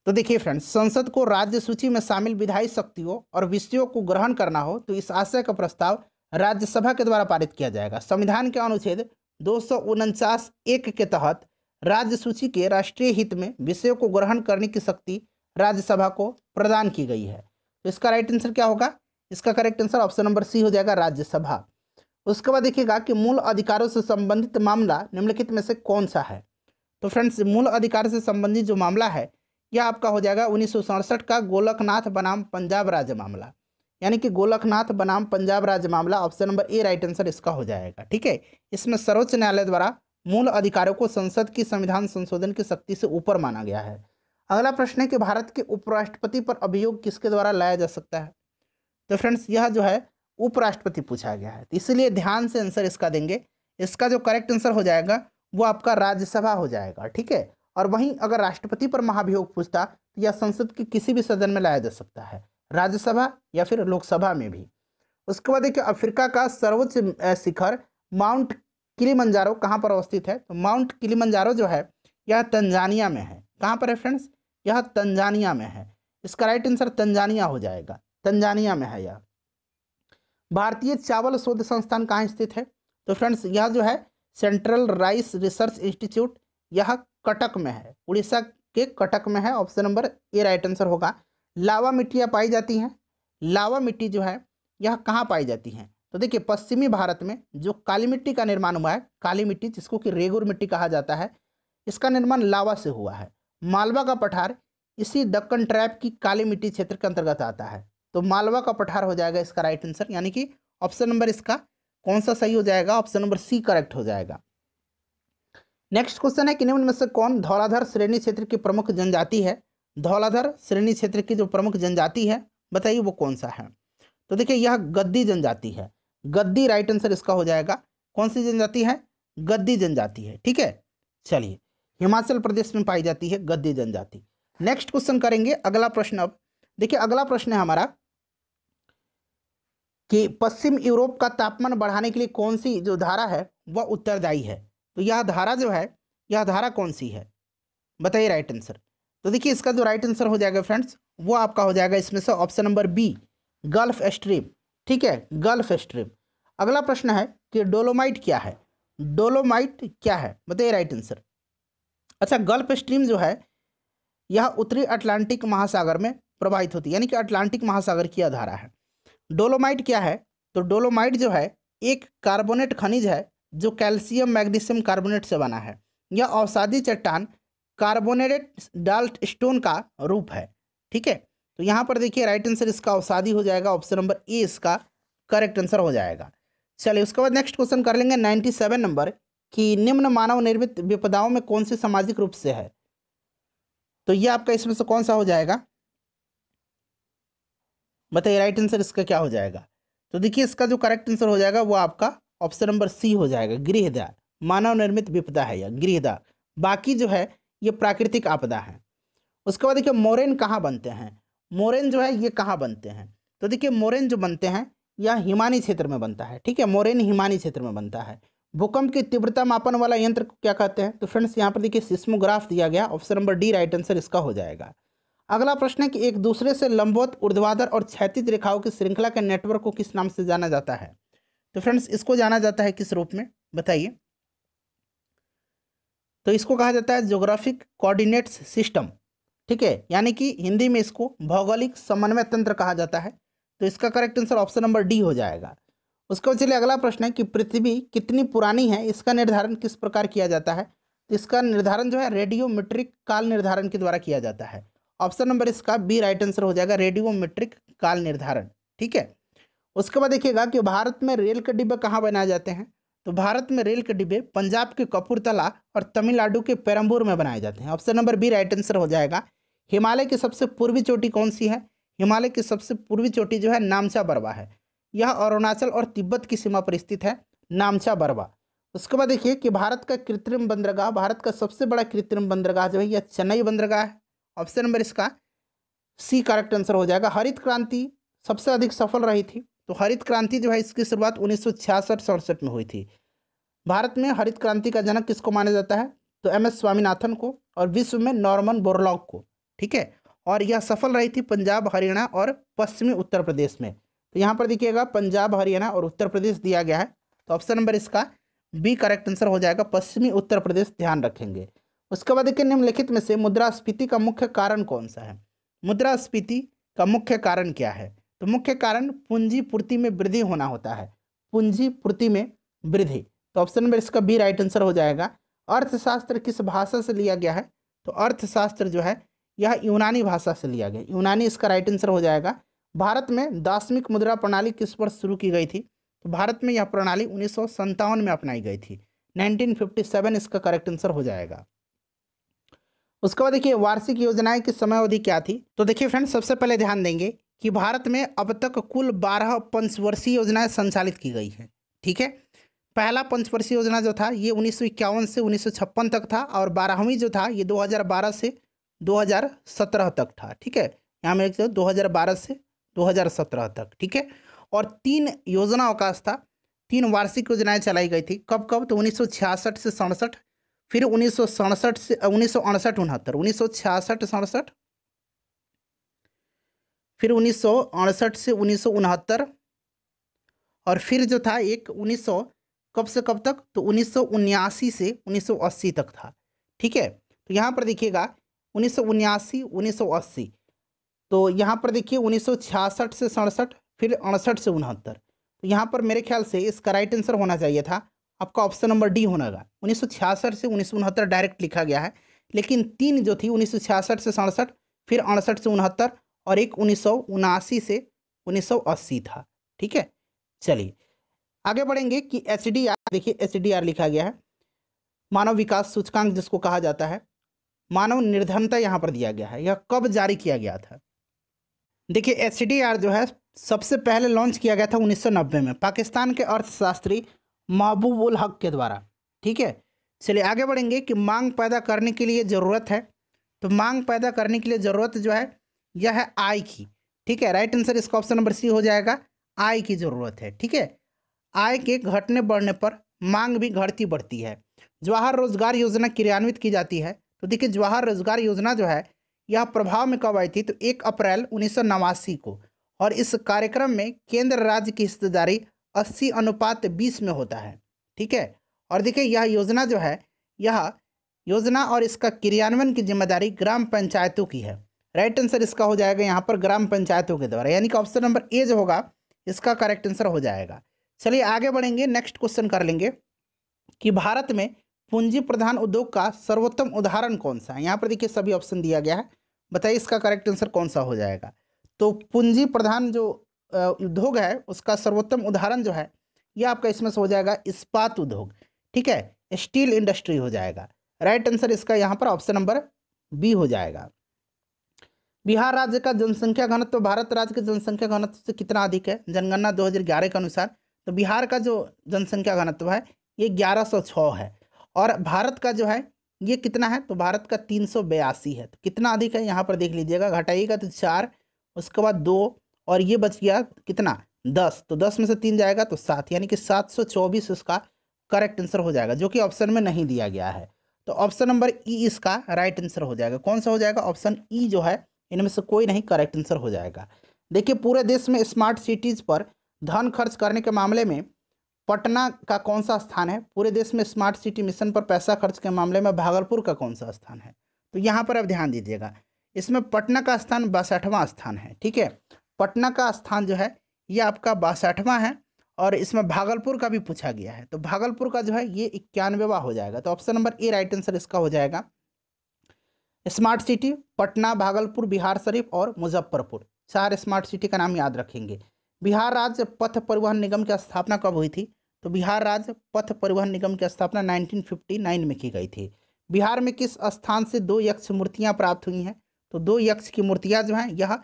तो देखिए फ्रेंड्स संसद को राज्य सूची में शामिल विधायी शक्तियों और विषयों को ग्रहण करना हो तो इस आशय का प्रस्ताव राज्यसभा के द्वारा पारित किया जाएगा संविधान के अनुच्छेद दो एक के तहत राज्य सूची के राष्ट्रीय हित में विषयों को ग्रहण करने की शक्ति राज्यसभा को प्रदान की गई है तो इसका राइट आंसर क्या होगा इसका correct answer option number C हो जाएगा राज्यसभा उसके बाद देखिएगा कि मूल अधिकारों से संबंधित मामला निम्नलिखित में से कौन सा है तो फ्रेंड्स मूल अधिकार से संबंधित जो मामला है यह आपका हो जाएगा उन्नीस का गोलकनाथ बनाम पंजाब राज्य मामला यानी कि गोलकनाथ बनाम पंजाब राज्य मामला option number A right answer इसका हो जाएगा ठीक है इसमें सर्वोच्च न्यायालय द्वारा मूल अधिकारों को संसद की संविधान संशोधन की शक्ति से ऊपर माना गया है अगला प्रश्न है कि भारत के उपराष्ट्रपति पर अभियोग किसके द्वारा लाया जा सकता है तो फ्रेंड्स यह जो है उपराष्ट्रपति पूछा गया है तो इसलिए ध्यान से आंसर इसका देंगे इसका जो करेक्ट आंसर हो जाएगा वो आपका राज्यसभा हो जाएगा ठीक है और वहीं अगर राष्ट्रपति पर महाभियोग पूछता तो यह संसद के किसी भी सदन में लाया जा सकता है राज्यसभा या फिर लोकसभा में भी उसके बाद देखिए अफ्रीका का सर्वोच्च शिखर माउंट किलीमंजारो कहाँ पर अवस्थित है तो माउंट किलीमंजारो जो है यह तंजानिया में है कहाँ पर है फ्रेंड्स यह तंजानिया में है इसका राइट आंसर तंजानिया हो जाएगा तंजानिया में है यह भारतीय चावल शोध संस्थान कहाँ स्थित है तो फ्रेंड्स यह जो है सेंट्रल राइस रिसर्च इंस्टीट्यूट यह कटक में है उड़ीसा के कटक में है option number A right answer होगा लावा मिट्टियाँ पाई जाती हैं लावा मिट्टी जो है यह कहाँ पाई जाती हैं तो देखिए पश्चिमी भारत में जो काली मिट्टी का निर्माण हुआ है काली मिट्टी जिसको कि रेगुर मिट्टी कहा जाता है इसका निर्माण लावा से हुआ है मालवा का पठार इसी दक्कन ट्रैप की काली मिट्टी क्षेत्र के अंतर्गत आता है तो मालवा का पठार हो जाएगा इसका राइट आंसर यानी कि ऑप्शन नंबर इसका कौन सा सही हो जाएगा ऑप्शन नंबर सी करेक्ट हो जाएगा नेक्स्ट क्वेश्चन है कि निम्न में से कौन धौलाधर श्रेणी क्षेत्र की प्रमुख जनजाति है धौलाधर श्रेणी क्षेत्र की जो प्रमुख जनजाति है बताइए वो कौन सा है तो देखिए यह गद्दी जनजाति है गद्दी राइट आंसर इसका हो जाएगा कौन सी जनजाति है गद्दी जनजाति है ठीक है चलिए हिमाचल प्रदेश में पाई जाती है गद्दी जनजाति नेक्स्ट क्वेश्चन करेंगे अगला प्रश्न अब देखिए अगला प्रश्न है हमारा कि पश्चिम यूरोप का तापमान बढ़ाने के लिए कौन सी जो धारा है वह उत्तरदायी है तो यह धारा जो है यह धारा कौन सी है बताइए राइट आंसर तो देखिए इसका जो राइट आंसर हो जाएगा फ्रेंड्स वो आपका हो जाएगा इसमें से option number B Gulf Stream ठीक है गल्फ स्ट्रीम अगला प्रश्न है कि डोलोमाइट क्या है डोलोमाइट क्या है बताइए राइट आंसर अच्छा गल्फ स्ट्रीम जो है यह उत्तरी अटलांटिक महासागर में प्रवाहित होती है यानी कि अटलांटिक महासागर की आधारा है डोलोमाइट क्या है तो डोलोमाइट जो है एक कार्बोनेट खनिज है जो कैल्शियम मैग्नीशियम कार्बोनेट से बना है यह अवसादी चट्टान कार्बोनेटेड डाल्ट स्टोन का रूप है ठीक है तो यहाँ पर देखिए राइट आंसर इसका अवसादी हो जाएगा ऑप्शन नंबर ए इसका करेक्ट आंसर हो जाएगा चलिए उसके बाद नेक्स्ट क्वेश्चन कर लेंगे नाइन्टी सेवन नंबर कि निम्न मानव निर्मित विपदाओं में कौन से सामाजिक रूप से है तो यह आपका इसमें से कौन सा हो जाएगा बताइए राइट आंसर इसका क्या हो जाएगा तो देखिए इसका जो करेक्ट आंसर हो जाएगा वो आपका ऑप्शन नंबर सी हो जाएगा गृहदा मानव निर्मित विपदा है यह गृहदार बाकी जो है ये प्राकृतिक आपदा है उसके बाद देखिए मोरेन कहाँ बनते हैं मोरेन जो है ये कहाँ बनते हैं तो देखिए मोरेन जो बनते हैं यह हिमानी क्षेत्र में बनता है ठीक है मोरेन हिमानी क्षेत्र में बनता है भूकंप की तीव्रता मापन वाला यंत्र क्या कहते हैं तो फ्रेंड्स यहाँ पर देखिए सिस्मोग्राफ दिया गया option number D right answer इसका हो जाएगा अगला प्रश्न है कि एक दूसरे से लंबवत ऊर्ध्वाधर और क्षैतिज रेखाओं की श्रृंखला के नेटवर्क को किस नाम से जाना जाता है तो फ्रेंड्स इसको जाना जाता है किस रूप में बताइए तो इसको कहा जाता है ज्योग्राफिक कोऑर्डिनेट्स सिस्टम ठीक है यानी कि हिंदी में इसको भौगोलिक समन्वय तंत्र कहा जाता है तो इसका correct answer option number D हो जाएगा उसके बाद चलिए अगला प्रश्न है कि पृथ्वी कितनी पुरानी है इसका निर्धारण किस प्रकार किया जाता है तो इसका निर्धारण जो है रेडियोमेट्रिक काल निर्धारण के द्वारा किया जाता है ऑप्शन नंबर इसका बी राइट आंसर हो जाएगा रेडियोमेट्रिक काल निर्धारण ठीक है उसके बाद देखिएगा कि भारत में रेल के डिब्बे कहाँ बनाए जाते हैं तो भारत में रेल के डिब्बे पंजाब के कपूरतला और तमिलनाडु के पेरम्बूर में बनाए जाते हैं option number B right answer हो जाएगा हिमालय की सबसे पूर्वी चोटी कौन सी है हिमालय की सबसे पूर्वी चोटी जो है नामचा बरवा है यह अरुणाचल और तिब्बत की सीमा पर स्थित है नामचा बरवा उसके बाद देखिए कि भारत का कृत्रिम बंदरगाह भारत का सबसे बड़ा कृत्रिम बंदरगाह जो है यह चेन्नई बंदरगाह है ऑप्शन नंबर इसका सी करेक्ट आंसर हो जाएगा हरित क्रांति सबसे अधिक सफल रही थी तो हरित क्रांति जो है इसकी शुरुआत उन्नीस सौ छियासठ में हुई थी भारत में हरित क्रांति का जनक किसको माना जाता है तो एम एस स्वामीनाथन को और विश्व में नॉर्मन बोरलॉग को ठीक है और यह सफल रही थी पंजाब हरियाणा और पश्चिमी उत्तर प्रदेश में तो यहाँ पर देखिएगा पंजाब हरियाणा और उत्तर प्रदेश दिया गया है तो ऑप्शन नंबर इसका बी करेक्ट आंसर हो जाएगा पश्चिमी उत्तर प्रदेश ध्यान रखेंगे उसके बाद देखिए निम्नलिखित में से मुद्रास्फीति का मुख्य कारण कौन सा है मुद्रास्फीति का मुख्य कारण क्या है तो मुख्य कारण पूंजी पूर्ति में वृद्धि होना होता है पूंजी पूर्ति में वृद्धि तो ऑप्शन नंबर इसका बी राइट आंसर हो जाएगा अर्थशास्त्र किस भाषा से लिया गया है तो अर्थशास्त्र जो है यह यूनानी भाषा से लिया गया यूनानी इसका राइट आंसर हो जाएगा भारत में दार्शनिक मुद्रा प्रणाली किस वर्ष शुरू की गई थी तो भारत में यह प्रणाली उन्नीस में अपनाई गई थी 1957 इसका करेक्ट आंसर हो जाएगा उसके बाद देखिए वार्षिक योजनाएं की समय अवधि क्या थी तो देखिए फ्रेंड्स सबसे पहले ध्यान देंगे कि भारत में अब तक कुल बारह पंचवर्षीय योजनाएं संचालित की गई हैं ठीक है पहला पंचवर्षीय योजना जो था ये उन्नीस से उन्नीस तक था और बारहवीं जो था ये 2012 से 2017 तक था ठीक है यहाँ में तो दो हज़ार से 2017 तक ठीक है और तीन योजना अवकाश था तीन वार्षिक योजनाएं चलाई गई थी कब कब तो उन्नीस से सड़सठ फिर उन्नीस से उन्नीस सौ अड़सठ उनहत्तर उन्नीस सौ छियासठ सड़सठ फिर उन्नीस से उन्नीस और फिर जो था एक उन्नीस कब से कब तक तो उन्नीस से 1980 तक था ठीक है तो यहाँ पर देखिएगा उन्नीस 1980 तो यहाँ पर देखिए 1966 से सड़सठ फिर अड़सठ से उनहत्तर तो यहाँ पर मेरे ख्याल से इसका राइट आंसर होना चाहिए था आपका ऑप्शन नंबर डी होना होगा उन्नीस से उन्नीस डायरेक्ट लिखा गया है लेकिन तीन जो थी उन्नीस से सड़सठ फिर अड़सठ से उनहत्तर और एक उन्नीस से उन्नीस था ठीक है चलिए आगे बढ़ेंगे कि एच देखिए एच लिखा गया है मानव विकास सूचकांक जिसको कहा जाता है मानव निर्धनता यहाँ पर दिया गया है यह कब जारी किया गया था देखिए एच जो है सबसे पहले लॉन्च किया गया था 1990 में पाकिस्तान के अर्थशास्त्री महबूब उल हक के द्वारा ठीक है चलिए आगे बढ़ेंगे कि मांग पैदा करने के लिए ज़रूरत है तो मांग पैदा करने के लिए ज़रूरत जो है यह है आई की ठीक है राइट आंसर इसका ऑप्शन नंबर सी हो जाएगा आय की जरूरत है ठीक है आय के घटने बढ़ने पर मांग भी घटती बढ़ती है जवाहर रोजगार योजना क्रियान्वित की जाती है तो देखिए जवाहर रोजगार योजना जो है यह प्रभाव में कब आई थी तो एक अप्रैल उन्नीस को और इस कार्यक्रम में केंद्र राज्य की हिस्सेदारी अस्सी अनुपात बीस में होता है ठीक है और देखिए यह योजना जो है यह योजना और इसका क्रियान्वयन की जिम्मेदारी ग्राम पंचायतों की है राइट आंसर इसका हो जाएगा यहाँ पर ग्राम पंचायतों के द्वारा यानी कि ऑप्शन नंबर ए जो होगा इसका करेक्ट आंसर हो जाएगा चलिए आगे बढ़ेंगे नेक्स्ट क्वेश्चन कर लेंगे कि भारत में पूंजी प्रधान उद्योग का सर्वोत्तम उदाहरण कौन सा है यहाँ पर देखिए सभी ऑप्शन दिया गया है बताइए इसका करेक्ट आंसर कौन सा हो जाएगा तो पूंजी प्रधान जो उद्योग है उसका सर्वोत्तम उदाहरण जो है यह आपका इसमें से हो जाएगा इस्पात उद्योग ठीक है स्टील इंडस्ट्री हो जाएगा राइट आंसर इसका यहाँ पर ऑप्शन नंबर बी हो जाएगा बिहार राज्य का जनसंख्या घनत्व तो भारत राज्य के जनसंख्या घनत्व से कितना अधिक है जनगणना 2011 के अनुसार तो बिहार का जो जनसंख्या घनत्व है ये 1106 है और भारत का जो है ये कितना है तो भारत का तीन है तो कितना अधिक है यहाँ पर देख लीजिएगा घटाइएगा तो चार उसके बाद दो और ये बच गया कितना दस तो दस में से तीन जाएगा तो सात यानी कि सात सौ चौबीस उसका करेक्ट आंसर हो जाएगा जो कि ऑप्शन में नहीं दिया गया है तो ऑप्शन नंबर ई इसका राइट आंसर हो जाएगा कौन सा हो जाएगा ऑप्शन ई जो है इनमें से कोई नहीं करेक्ट आंसर हो जाएगा देखिए पूरे देश में स्मार्ट सिटीज़ पर धन खर्च करने के मामले में पटना का कौन सा स्थान है पूरे देश में स्मार्ट सिटी मिशन पर पैसा खर्च के मामले में भागलपुर का कौन सा स्थान है तो यहाँ पर आप ध्यान दीजिएगा इसमें पटना का स्थान बासठवां स्थान है ठीक है पटना का स्थान जो है ये आपका बासठवां है और इसमें भागलपुर का भी पूछा गया है तो भागलपुर का जो है ये इक्यानवेवा हो जाएगा तो option number A right answer इसका हो जाएगा स्मार्ट सिटी पटना भागलपुर बिहार शरीफ और मुजफ्फरपुर चार स्मार्ट सिटी का नाम याद रखेंगे बिहार राज्य पथ परिवहन निगम की स्थापना कब हुई थी तो बिहार राज्य पथ परिवहन निगम की स्थापना 1959 में की गई थी बिहार में किस स्थान से दो यक्ष मूर्तियाँ प्राप्त हुई हैं तो दो यक्ष की मूर्तियाँ जो हैं यह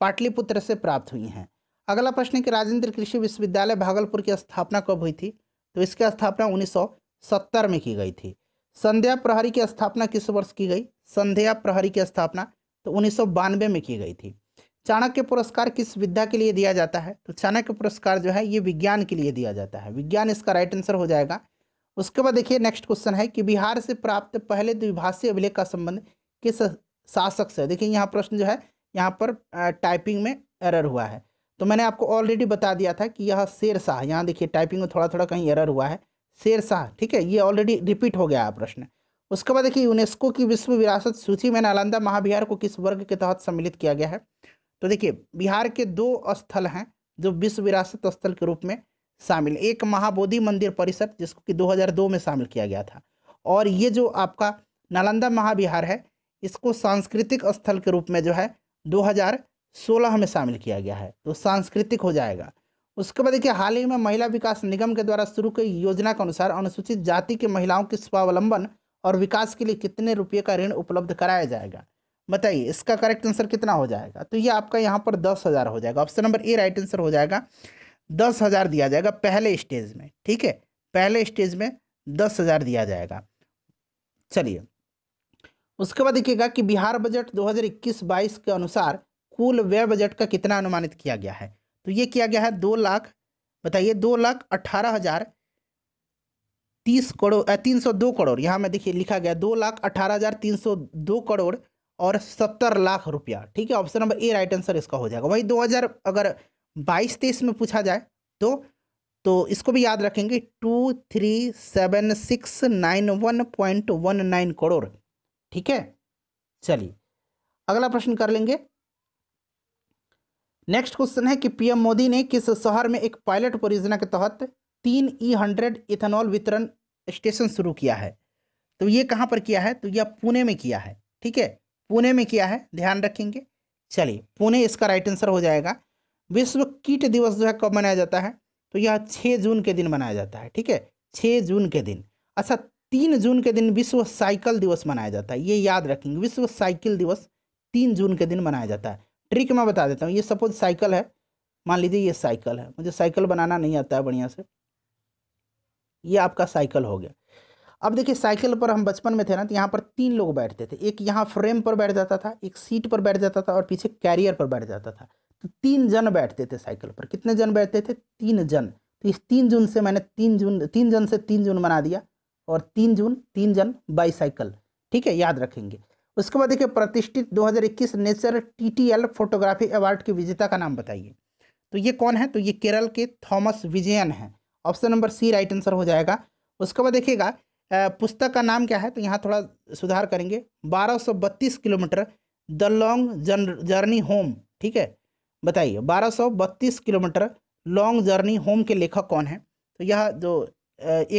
पाटलिपुत्र से प्राप्त हुई हैं अगला प्रश्न है कि राजेंद्र कृषि विश्वविद्यालय भागलपुर की स्थापना कब हुई थी तो इसकी स्थापना 1970 में की गई थी संध्या प्रहरी की स्थापना किस वर्ष की गई संध्या प्रहरी की स्थापना तो उन्नीस में की गई थी चाणक्य पुरस्कार किस विद्या के लिए दिया जाता है तो चाणक्य पुरस्कार जो है ये विज्ञान के लिए दिया जाता है विज्ञान इसका राइट आंसर हो जाएगा उसके बाद देखिए नेक्स्ट क्वेश्चन है कि बिहार से प्राप्त पहले द्विभाषी अभिलेख का संबंध किस शासक से देखिए यहाँ प्रश्न जो है यहाँ पर टाइपिंग में एरर हुआ है तो मैंने आपको ऑलरेडी बता दिया था कि यह शेर शाह यहाँ देखिए टाइपिंग में थोड़ा थोड़ा कहीं एरर हुआ है शेरशाह ठीक है ये ऑलरेडी रिपीट हो गया है प्रश्न उसके बाद देखिए यूनेस्को की विश्व विरासत सूची में नालंदा महाविहार को किस वर्ग के तहत सम्मिलित किया गया है तो देखिए बिहार के दो स्थल हैं जो विश्व विरासत स्थल के रूप में शामिल एक महाबोधि मंदिर परिसर जिसको कि 2002 में शामिल किया गया था और ये जो आपका नालंदा महाविहार है इसको सांस्कृतिक स्थल के रूप में जो है 2016 में शामिल किया गया है तो सांस्कृतिक हो जाएगा उसके बाद देखिए हाल ही में महिला विकास निगम के द्वारा शुरू की योजना के अनुसार अनुसूचित जाति की महिलाओं के स्वावलंबन और विकास के लिए कितने रुपये का ऋण उपलब्ध कराया जाएगा बताइए इसका करेक्ट आंसर कितना हो जाएगा तो ये आपका यहाँ पर दस हज़ार हो जाएगा option number A right answer हो जाएगा दस हज़ार दिया जाएगा पहले स्टेज में ठीक है पहले स्टेज में दस हज़ार दिया जाएगा चलिए उसके बाद देखिएगा कि बिहार बजट 2021-22 के अनुसार कुल व्यय बजट का कितना अनुमानित किया गया है तो ये किया गया है दो लाख बताइए दो लाख अठारह हज़ार तीस करोड़ तीन सौ दो करोड़ यहाँ में देखिए लिखा गया दो लाख अठारह हज़ार तीन सौ दो करोड़ और सत्तर लाख रुपया ठीक है option number A right answer इसका हो जाएगा वही दो हज़ार अगर बाईस तेईस में पूछा जाए तो तो इसको भी याद रखेंगे two three seven six nine one point one nine crore ठीक है चलिए अगला प्रश्न कर लेंगे नेक्स्ट क्वेश्चन है कि पीएम मोदी ने किस शहर में एक पायलट परियोजना के तहत तीन ई हंड्रेड इथेनॉल वितरण स्टेशन शुरू किया है तो ये कहाँ पर किया है तो यह पुणे में किया है ठीक है पुणे में किया है ध्यान रखेंगे चलिए पुणे इसका राइट आंसर हो जाएगा विश्व कीट दिवस जो है कब मनाया जाता है तो यह छः जून के दिन मनाया जाता है ठीक है छः जून के दिन अच्छा तीन जून के दिन विश्व साइकिल दिवस मनाया जाता है ये याद रखेंगे विश्व साइकिल दिवस तीन जून के दिन मनाया जाता है ट्रिक मैं बता देता हूँ ये सपोज साइकिल है मान लीजिए ये साइकिल है मुझे साइकिल बनाना नहीं आता है बढ़िया से ये आपका साइकिल हो गया अब देखिए साइकिल पर हम बचपन में थे ना तो यहाँ पर तीन लोग बैठते थे एक यहाँ फ्रेम पर बैठ जाता था एक सीट पर बैठ जाता था और पीछे कैरियर पर बैठ जाता था तो तीन जन बैठते थे साइकिल पर कितने जन बैठते थे तीन जन तो इस तीन जून से मैंने तीन जून तीन जन से तीन जून बना दिया और तीन जून तीन जन बाईसाइकिल ठीक है याद रखेंगे उसके बाद देखिए प्रतिष्ठित 2021 नेचर टीटीएल फोटोग्राफी अवार्ड की विजेता का नाम बताइए तो ये कौन है तो ये केरल के थॉमस विजयन है option number C right answer हो जाएगा उसके बाद देखिएगा पुस्तक का नाम क्या है तो यहाँ थोड़ा सुधार करेंगे बारह kilometre the long journey home ठीक है बताइए बारह किलोमीटर लॉन्ग जर्नी होम के लेखक कौन है तो यह जो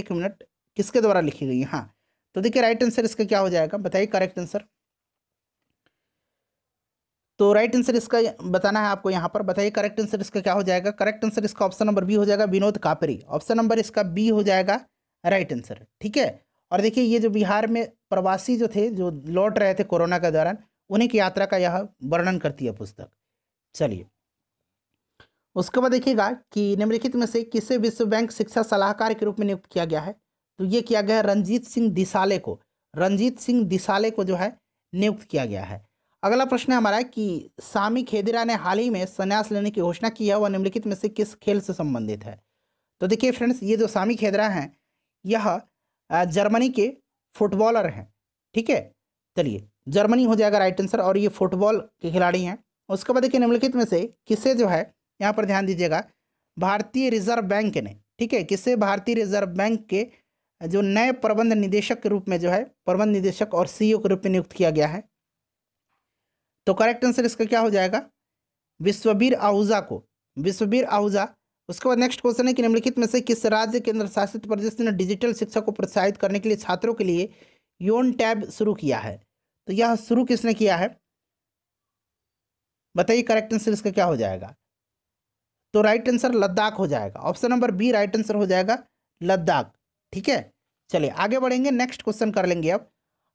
एक मिनट किसके द्वारा लिखी गई हाँ तो देखिए राइट आंसर इसका क्या हो जाएगा बताइए करेक्ट आंसर तो राइट आंसर इसका बताना है आपको यहाँ पर बताइए करेक्ट आंसर इसका क्या हो जाएगा करेक्ट आंसर इसका ऑप्शन नंबर बी हो जाएगा विनोद कापरी ऑप्शन नंबर इसका बी हो जाएगा राइट आंसर ठीक है और देखिए ये जो बिहार में प्रवासी जो थे जो लौट रहे थे कोरोना के दौरान उन्हीं की यात्रा का यह वर्णन करती है पुस्तक चलिए उसके बाद देखिएगा कि निम्नलिखित में से किसे विश्व बैंक शिक्षा सलाहकार के रूप में नियुक्त किया गया है तो ये किया गया है रंजीत सिंह दिसाले को रंजीत सिंह दिसाले को जो है नियुक्त किया गया है अगला प्रश्न है हमारा कि सामी खेदिरा ने हाल ही में संन्यास लेने की घोषणा की है वह निम्नलिखित में से किस खेल से संबंधित है तो देखिए फ्रेंड्स ये जो सामी खेदरा हैं यह जर्मनी के फुटबॉलर हैं ठीक है चलिए जर्मनी हो जाएगा राइट आंसर और ये फुटबॉल के खिलाड़ी हैं उसके बाद देखिए निम्नलिखित में से किसे जो है यहाँ पर ध्यान दीजिएगा भारतीय रिजर्व बैंक ने ठीक है किसे भारतीय रिजर्व बैंक के जो नए प्रबंध निदेशक के रूप में जो है प्रबंध निदेशक और सीईओ e के रूप में नियुक्त किया गया है तो करेक्ट आंसर इसका क्या हो जाएगा विश्ववीर आहूजा को विश्ववीर आहूजा उसके बाद नेक्स्ट क्वेश्चन है कि निम्नलिखित में से किस राज्य केंद्र शासित प्रदेश ने डिजिटल शिक्षा को प्रोत्साहित करने के लिए छात्रों के लिए योन टैब शुरू किया है तो यह शुरू किसने किया है बताइए करेक्ट आंसर इसका क्या हो जाएगा तो राइट आंसर लद्दाख हो जाएगा option number B right answer हो जाएगा लद्दाख ठीक है चलिए आगे बढ़ेंगे नेक्स्ट क्वेश्चन कर लेंगे अब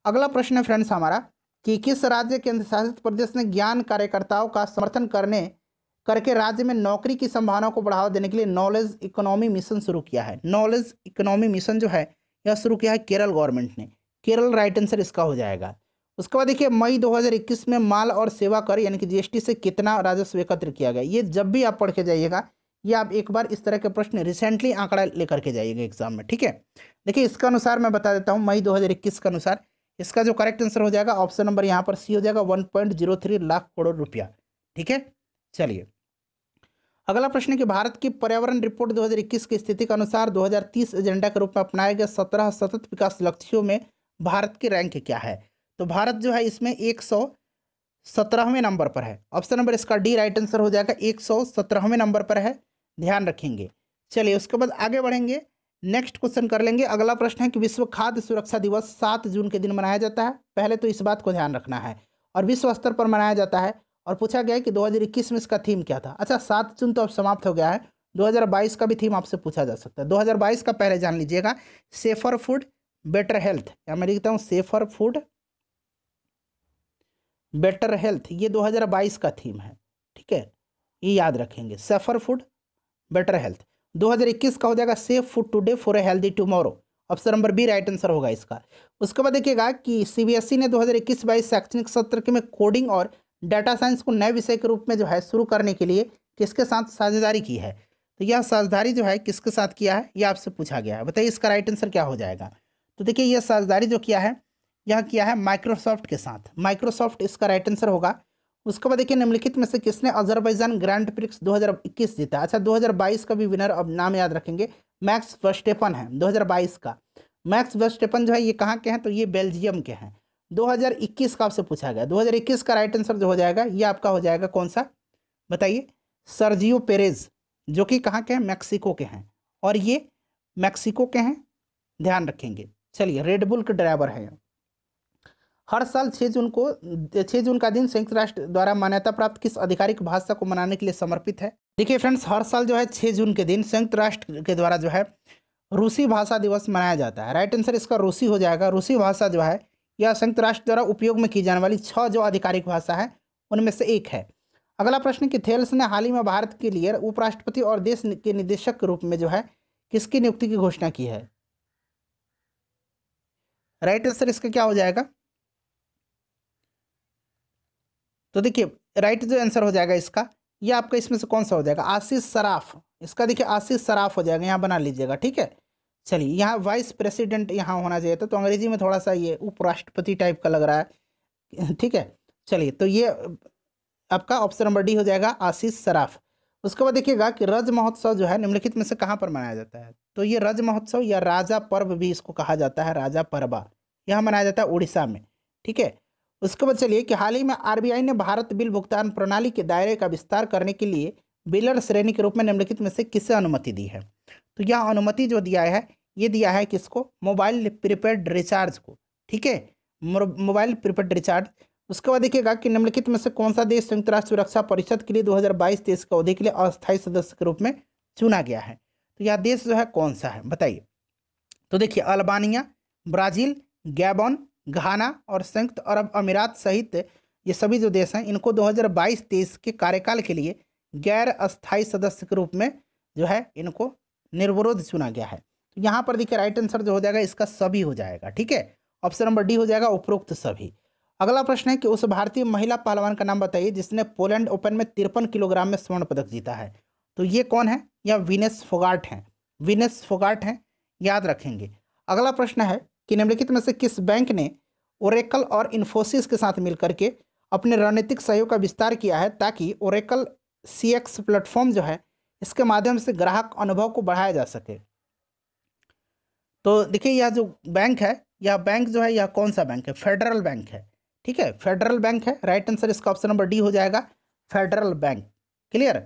अगला प्रश्न है फ्रेंड्स हमारा कि किस राज्य केंद्र शासित प्रदेश ने ज्ञान कार्यकर्ताओं का समर्थन करने करके राज्य में नौकरी की संभावनाओं को बढ़ावा देने के लिए नॉलेज इकोनॉमी मिशन शुरू किया है नॉलेज इकोनॉमी मिशन जो है यह शुरू किया है केरल गवर्नमेंट ने केरल राइट आंसर इसका हो जाएगा उसके बाद देखिए मई 2021 में माल और सेवा कर यानी कि जीएसटी से कितना राजस्व एकत्र किया गया ये जब भी आप पढ़ के जाइएगा ये आप एक बार इस तरह के प्रश्न रिसेंटली आंकड़ा लेकर के जाइएगा एग्जाम में ठीक है देखिए इसके अनुसार मैं बता देता हूँ मई 2021 के अनुसार इसका जो करेक्ट आंसर हो जाएगा ऑप्शन नंबर यहाँ पर सी हो जाएगा one point zero three lakh crore रुपया ठीक है चलिए अगला प्रश्न है कि भारत की पर्यावरण रिपोर्ट 2021 की स्थिति के अनुसार 2030 एजेंडा के रूप में अपनाए गए सत्रह सतत विकास लक्ष्यों में भारत की रैंक क्या है तो भारत जो है इसमें एक नंबर पर है ऑप्शन नंबर इसका डी राइट आंसर हो जाएगा एक नंबर पर है ध्यान रखेंगे चलिए उसके बाद आगे बढ़ेंगे नेक्स्ट क्वेश्चन कर लेंगे अगला प्रश्न है कि विश्व खाद्य सुरक्षा दिवस सात जून के दिन मनाया जाता है पहले तो इस बात को ध्यान रखना है और विश्व स्तर पर मनाया जाता है और पूछा गया है कि 2021 में इसका थीम क्या था अच्छा सात जून तो अब समाप्त हो गया है 2022 का भी थीम आपसे पूछा जा सकता है 2022 का पहले जान लीजिएगा सेफर फूड बेटर हेल्थ या मैं लिखता हूँ सेफर फूड बेटर हेल्थ ये 2022 का थीम है ठीक है ये याद रखेंगे सेफर फूड बेटर हेल्थ 2021 का हो जाएगा safe food today for a healthy tomorrow option number B right answer होगा इसका उसके बाद देखिएगा कि सीबीएसई e ने 2021 बाईस शैक्षणिक सत्र के में कोडिंग और डाटा साइंस को नए विषय के रूप में जो है शुरू करने के लिए किसके साथ साझेदारी की है तो यह साझेदारी जो है किसके साथ किया है यह आपसे पूछा गया है बताइए इसका राइट आंसर क्या हो जाएगा तो देखिए यह साझेदारी जो किया है यह किया है माइक्रोसॉफ्ट के साथ माइक्रोसॉफ्ट इसका राइट आंसर होगा उसके बाद देखिए निम्नलिखित में से किसने अजरबैजान ग्रैंड प्रिक्स 2021 जीता अच्छा 2022 का भी विनर अब नाम याद रखेंगे मैक्स वर्स्टेपन है 2022 का मैक्स वर्स्टेपन जो है ये कहाँ के हैं तो ये बेल्जियम के हैं 2021 का आपसे पूछा गया 2021 का राइट आंसर जो हो जाएगा ये आपका हो जाएगा कौन सा बताइए सर्जियो पेरेज जो कि कहाँ के हैं मैक्सिको के हैं और ये मैक्सिको के हैं ध्यान रखेंगे चलिए रेडबुल के ड्राइवर हैं हर साल 6 जून को 6 जून का दिन संयुक्त राष्ट्र द्वारा मान्यता प्राप्त किस आधिकारिक भाषा को मनाने के लिए समर्पित है देखिए फ्रेंड्स हर साल जो है 6 जून के दिन संयुक्त राष्ट्र के द्वारा जो है रूसी भाषा दिवस मनाया जाता है राइट आंसर इसका रूसी हो जाएगा रूसी भाषा जो है यह संयुक्त राष्ट्र द्वारा उपयोग में की जाने वाली छः जो आधिकारिक भाषा है उनमें से एक है अगला प्रश्न कि थेल्स ने हाल ही में भारत के लिए उपराष्ट्रपति और देश के निदेशक के रूप में जो है किसकी नियुक्ति की घोषणा की है राइट आंसर इसका क्या हो जाएगा तो देखिए राइट जो आंसर हो जाएगा इसका ये आपका इसमें से कौन सा हो जाएगा आशीष सराफ इसका देखिए आशीष सराफ हो जाएगा यहाँ बना लीजिएगा ठीक है चलिए यहाँ वाइस प्रेसिडेंट यहाँ होना चाहिए था तो अंग्रेजी में थोड़ा सा ये उपराष्ट्रपति टाइप का लग रहा है ठीक है चलिए तो ये आपका ऑप्शन नंबर डी हो जाएगा आशीष सराफ उसके बाद देखिएगा कि रज महोत्सव जो है निम्नलिखित में से कहाँ पर मनाया जाता है तो ये रज महोत्सव या राजा पर्व भी इसको कहा जाता है राजा पर्वा यह मनाया जाता है उड़ीसा में ठीक है उसके बाद चलिए कि हाल ही में आरबीआई ने भारत बिल भुगतान प्रणाली के दायरे का विस्तार करने के लिए बिलर श्रेणी के रूप में निम्नलिखित में से किसे अनुमति दी है तो यह अनुमति जो दिया है ये दिया है किसको मोबाइल प्रीपेड रिचार्ज को ठीक है मोबाइल प्रीपेड रिचार्ज उसके बाद देखिएगा कि निम्नलिखित में से कौन सा देश संयुक्त राष्ट्र सुरक्षा परिषद के लिए दो हज़ार के अवधि के लिए अस्थायी सदस्य के रूप में चुना गया है तो यह देश जो है कौन सा है बताइए तो देखिए अल्बानिया ब्राज़ील गैबॉन घाना और संयुक्त अरब अमीरात सहित ये सभी जो देश हैं इनको 2022-23 के कार्यकाल के लिए गैर अस्थाई सदस्य के रूप में जो है इनको निर्विरोध चुना गया है तो यहाँ पर देखिए राइट आंसर जो हो जाएगा इसका सभी हो जाएगा ठीक है ऑप्शन नंबर डी हो जाएगा उपरोक्त सभी अगला प्रश्न है कि उस भारतीय महिला पहलवान का नाम बताइए जिसने पोलैंड ओपन में तिरपन किलोग्राम में स्वर्ण पदक जीता है तो ये कौन है यह विनेस फोगाट हैं विनेस फोगाट हैं याद रखेंगे अगला प्रश्न है कि निम्नलिखित में से किस बैंक ने ओरेकल और इन्फोसिस के साथ मिलकर के अपने रणनीतिक सहयोग का विस्तार किया है ताकि ओरेकल सी एक्स प्लेटफॉर्म जो है इसके माध्यम से ग्राहक अनुभव को बढ़ाया जा सके तो देखिए यह जो बैंक है यह बैंक जो है यह कौन सा बैंक है फेडरल बैंक है ठीक है फेडरल बैंक है राइट आंसर इसका ऑप्शन नंबर डी हो जाएगा फेडरल बैंक क्लियर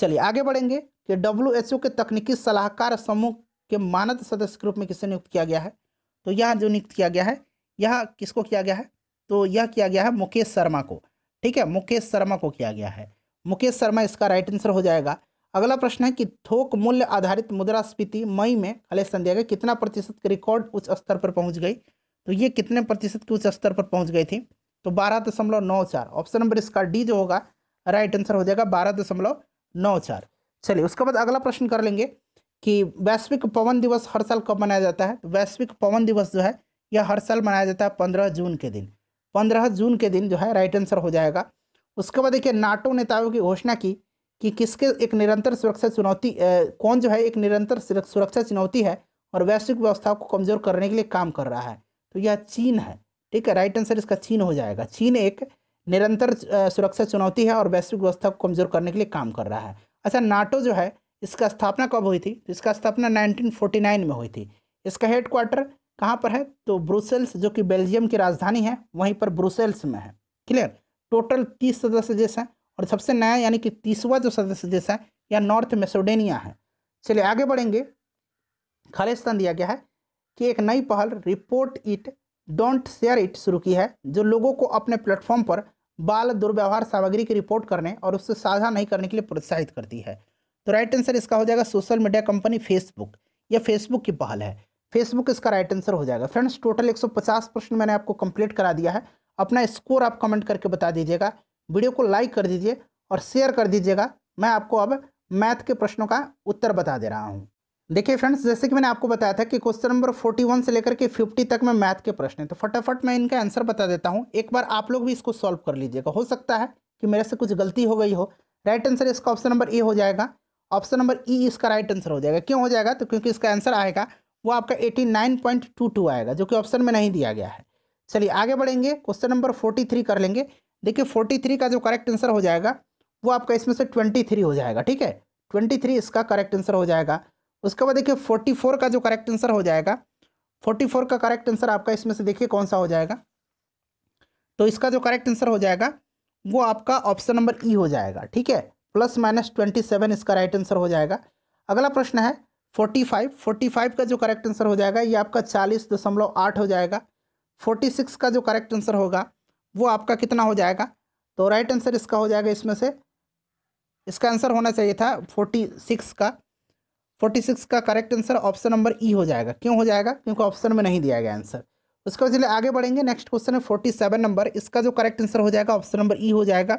चलिए आगे बढ़ेंगे कि डब्ल्यू के तकनीकी सलाहकार समूह के मानद सदस्य के रूप में किसे नियुक्त किया गया है तो यह जो नियुक्त किया गया है यह किसको किया गया है तो यह किया गया है मुकेश शर्मा को ठीक है मुकेश शर्मा को किया गया है मुकेश शर्मा इसका राइट आंसर हो जाएगा अगला प्रश्न है कि थोक मूल्य आधारित मुद्रास्फीति मई में खलेश संध्या गया कितना प्रतिशत के रिकॉर्ड उच्च स्तर पर पहुंच गई तो ये कितने प्रतिशत के उच्च स्तर पर पहुंच गई थी तो बारह दशमलव नौ चार ऑप्शन नंबर इसका डी जो होगा राइट आंसर हो जाएगा बारह दशमलव नौ चार चलिए उसके बाद अगला प्रश्न कर लेंगे कि वैश्विक पवन दिवस हर साल कब मनाया जाता है तो वैश्विक पवन दिवस जो है यह हर साल मनाया जाता है पंद्रह जून के दिन पंद्रह जून के दिन जो है राइट आंसर हो जाएगा उसके बाद देखिए नाटो नेताओं की घोषणा की कि किसके एक निरंतर सुरक्षा चुनौती कौन जो है एक निरंतर सुरक्षा चुनौती है और वैश्विक व्यवस्था को कमज़ोर करने के लिए काम कर रहा है तो यह चीन है ठीक है राइट आंसर इसका चीन हो जाएगा चीन एक निरंतर सुरक्षा चुनौती है और वैश्विक व्यवस्था को कमज़ोर करने के लिए काम कर रहा है अच्छा नाटो जो है इसका स्थापना कब हुई थी इसका स्थापना 1949 में हुई थी इसका हेड क्वार्टर कहाँ पर है तो ब्रुसेल्स जो कि बेल्जियम की राजधानी है वहीं पर ब्रुसेल्स में है क्लियर टोटल तीस सदस्य देश हैं और सबसे नया यानी कि तीसवा जो सदस्य देश है या नॉर्थ मेसोडेनिया है चलिए आगे बढ़ेंगे खालिस्तान दिया गया है कि एक नई पहल report it don't share it शुरू की है जो लोगों को अपने प्लेटफॉर्म पर बाल दुर्व्यवहार सामग्री की रिपोर्ट करने और उससे साझा नहीं करने के लिए प्रोत्साहित करती है तो राइट आंसर इसका हो जाएगा सोशल मीडिया कंपनी फेसबुक यह फेसबुक की पहल है फेसबुक इसका राइट आंसर हो जाएगा फ्रेंड्स टोटल 150 प्रश्न मैंने आपको कंप्लीट करा दिया है अपना स्कोर आप कमेंट करके बता दीजिएगा वीडियो को लाइक कर दीजिए और शेयर कर दीजिएगा मैं आपको अब मैथ के प्रश्नों का उत्तर बता दे रहा हूँ देखिए फ्रेंड्स जैसे कि मैंने आपको बताया था कि क्वेश्चन नंबर 41 से लेकर के 50 तक में मैथ के प्रश्न है तो फटाफट मैं इनका आंसर बता देता हूँ एक बार आप लोग भी इसको सॉल्व कर लीजिएगा हो सकता है कि मेरे से कुछ गलती हो गई हो राइट आंसर इसका ऑप्शन नंबर ए हो जाएगा ऑप्शन नंबर ई e इसका राइट आंसर हो जाएगा क्यों हो जाएगा तो क्योंकि इसका आंसर आएगा वो आपका eighty nine point two two आएगा जो कि ऑप्शन में नहीं दिया गया है चलिए आगे बढ़ेंगे क्वेश्चन नंबर फोर्टी थ्री कर लेंगे देखिए फोर्टी थ्री का जो करेक्ट आंसर हो जाएगा वो आपका इसमें से ट्वेंटी थ्री हो जाएगा ठीक है ट्वेंटी थ्री इसका करेक्ट आंसर हो जाएगा उसके बाद देखिए फोर्टी फोर का जो करेक्ट आंसर हो जाएगा फोर्टी फोर का करेक्ट आंसर आपका इसमें से देखिए कौन सा हो जाएगा तो इसका जो करेक्ट आंसर हो जाएगा वो आपका ऑप्शन नंबर ई हो जाएगा ठीक है प्लस माइनस ट्वेंटी सेवन इसका राइट आंसर हो जाएगा अगला प्रश्न है फोर्टी फाइव फोर्टी फाइव का जो करेक्ट आंसर हो जाएगा ये आपका चालीस दशमलव आठ हो जाएगा फोर्टी सिक्स का जो करेक्ट आंसर होगा वो आपका कितना हो जाएगा तो राइट आंसर इसका हो जाएगा इसमें से इसका आंसर होना चाहिए था फोर्टी सिक्स का फोर्टी सिक्स का correct answer option number E हो जाएगा क्यों हो जाएगा क्योंकि ऑप्शन में नहीं दिया गया आंसर उसके बाद चलिए आगे बढ़ेंगे नेक्स्ट क्वेश्चन है फोर्टी सेवन नंबर इसका जो करेक्ट आंसर हो जाएगा ऑप्शन नंबर ई हो जाएगा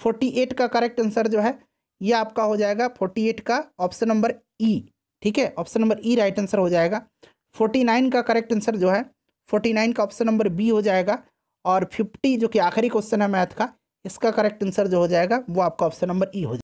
फोर्टी एट का करेक्ट आंसर जो है ये आपका हो जाएगा फोर्टी एट का ऑप्शन नंबर ई e, ठीक है option number E right answer हो जाएगा फोर्टी नाइन का करेक्ट आंसर जो है फोर्टी नाइन का ऑप्शन नंबर बी हो जाएगा और फिफ्टी जो कि आखिरी क्वेश्चन है मैथ का इसका करेक्ट आंसर जो हो जाएगा वो आपका ऑप्शन नंबर ई e हो जाएगा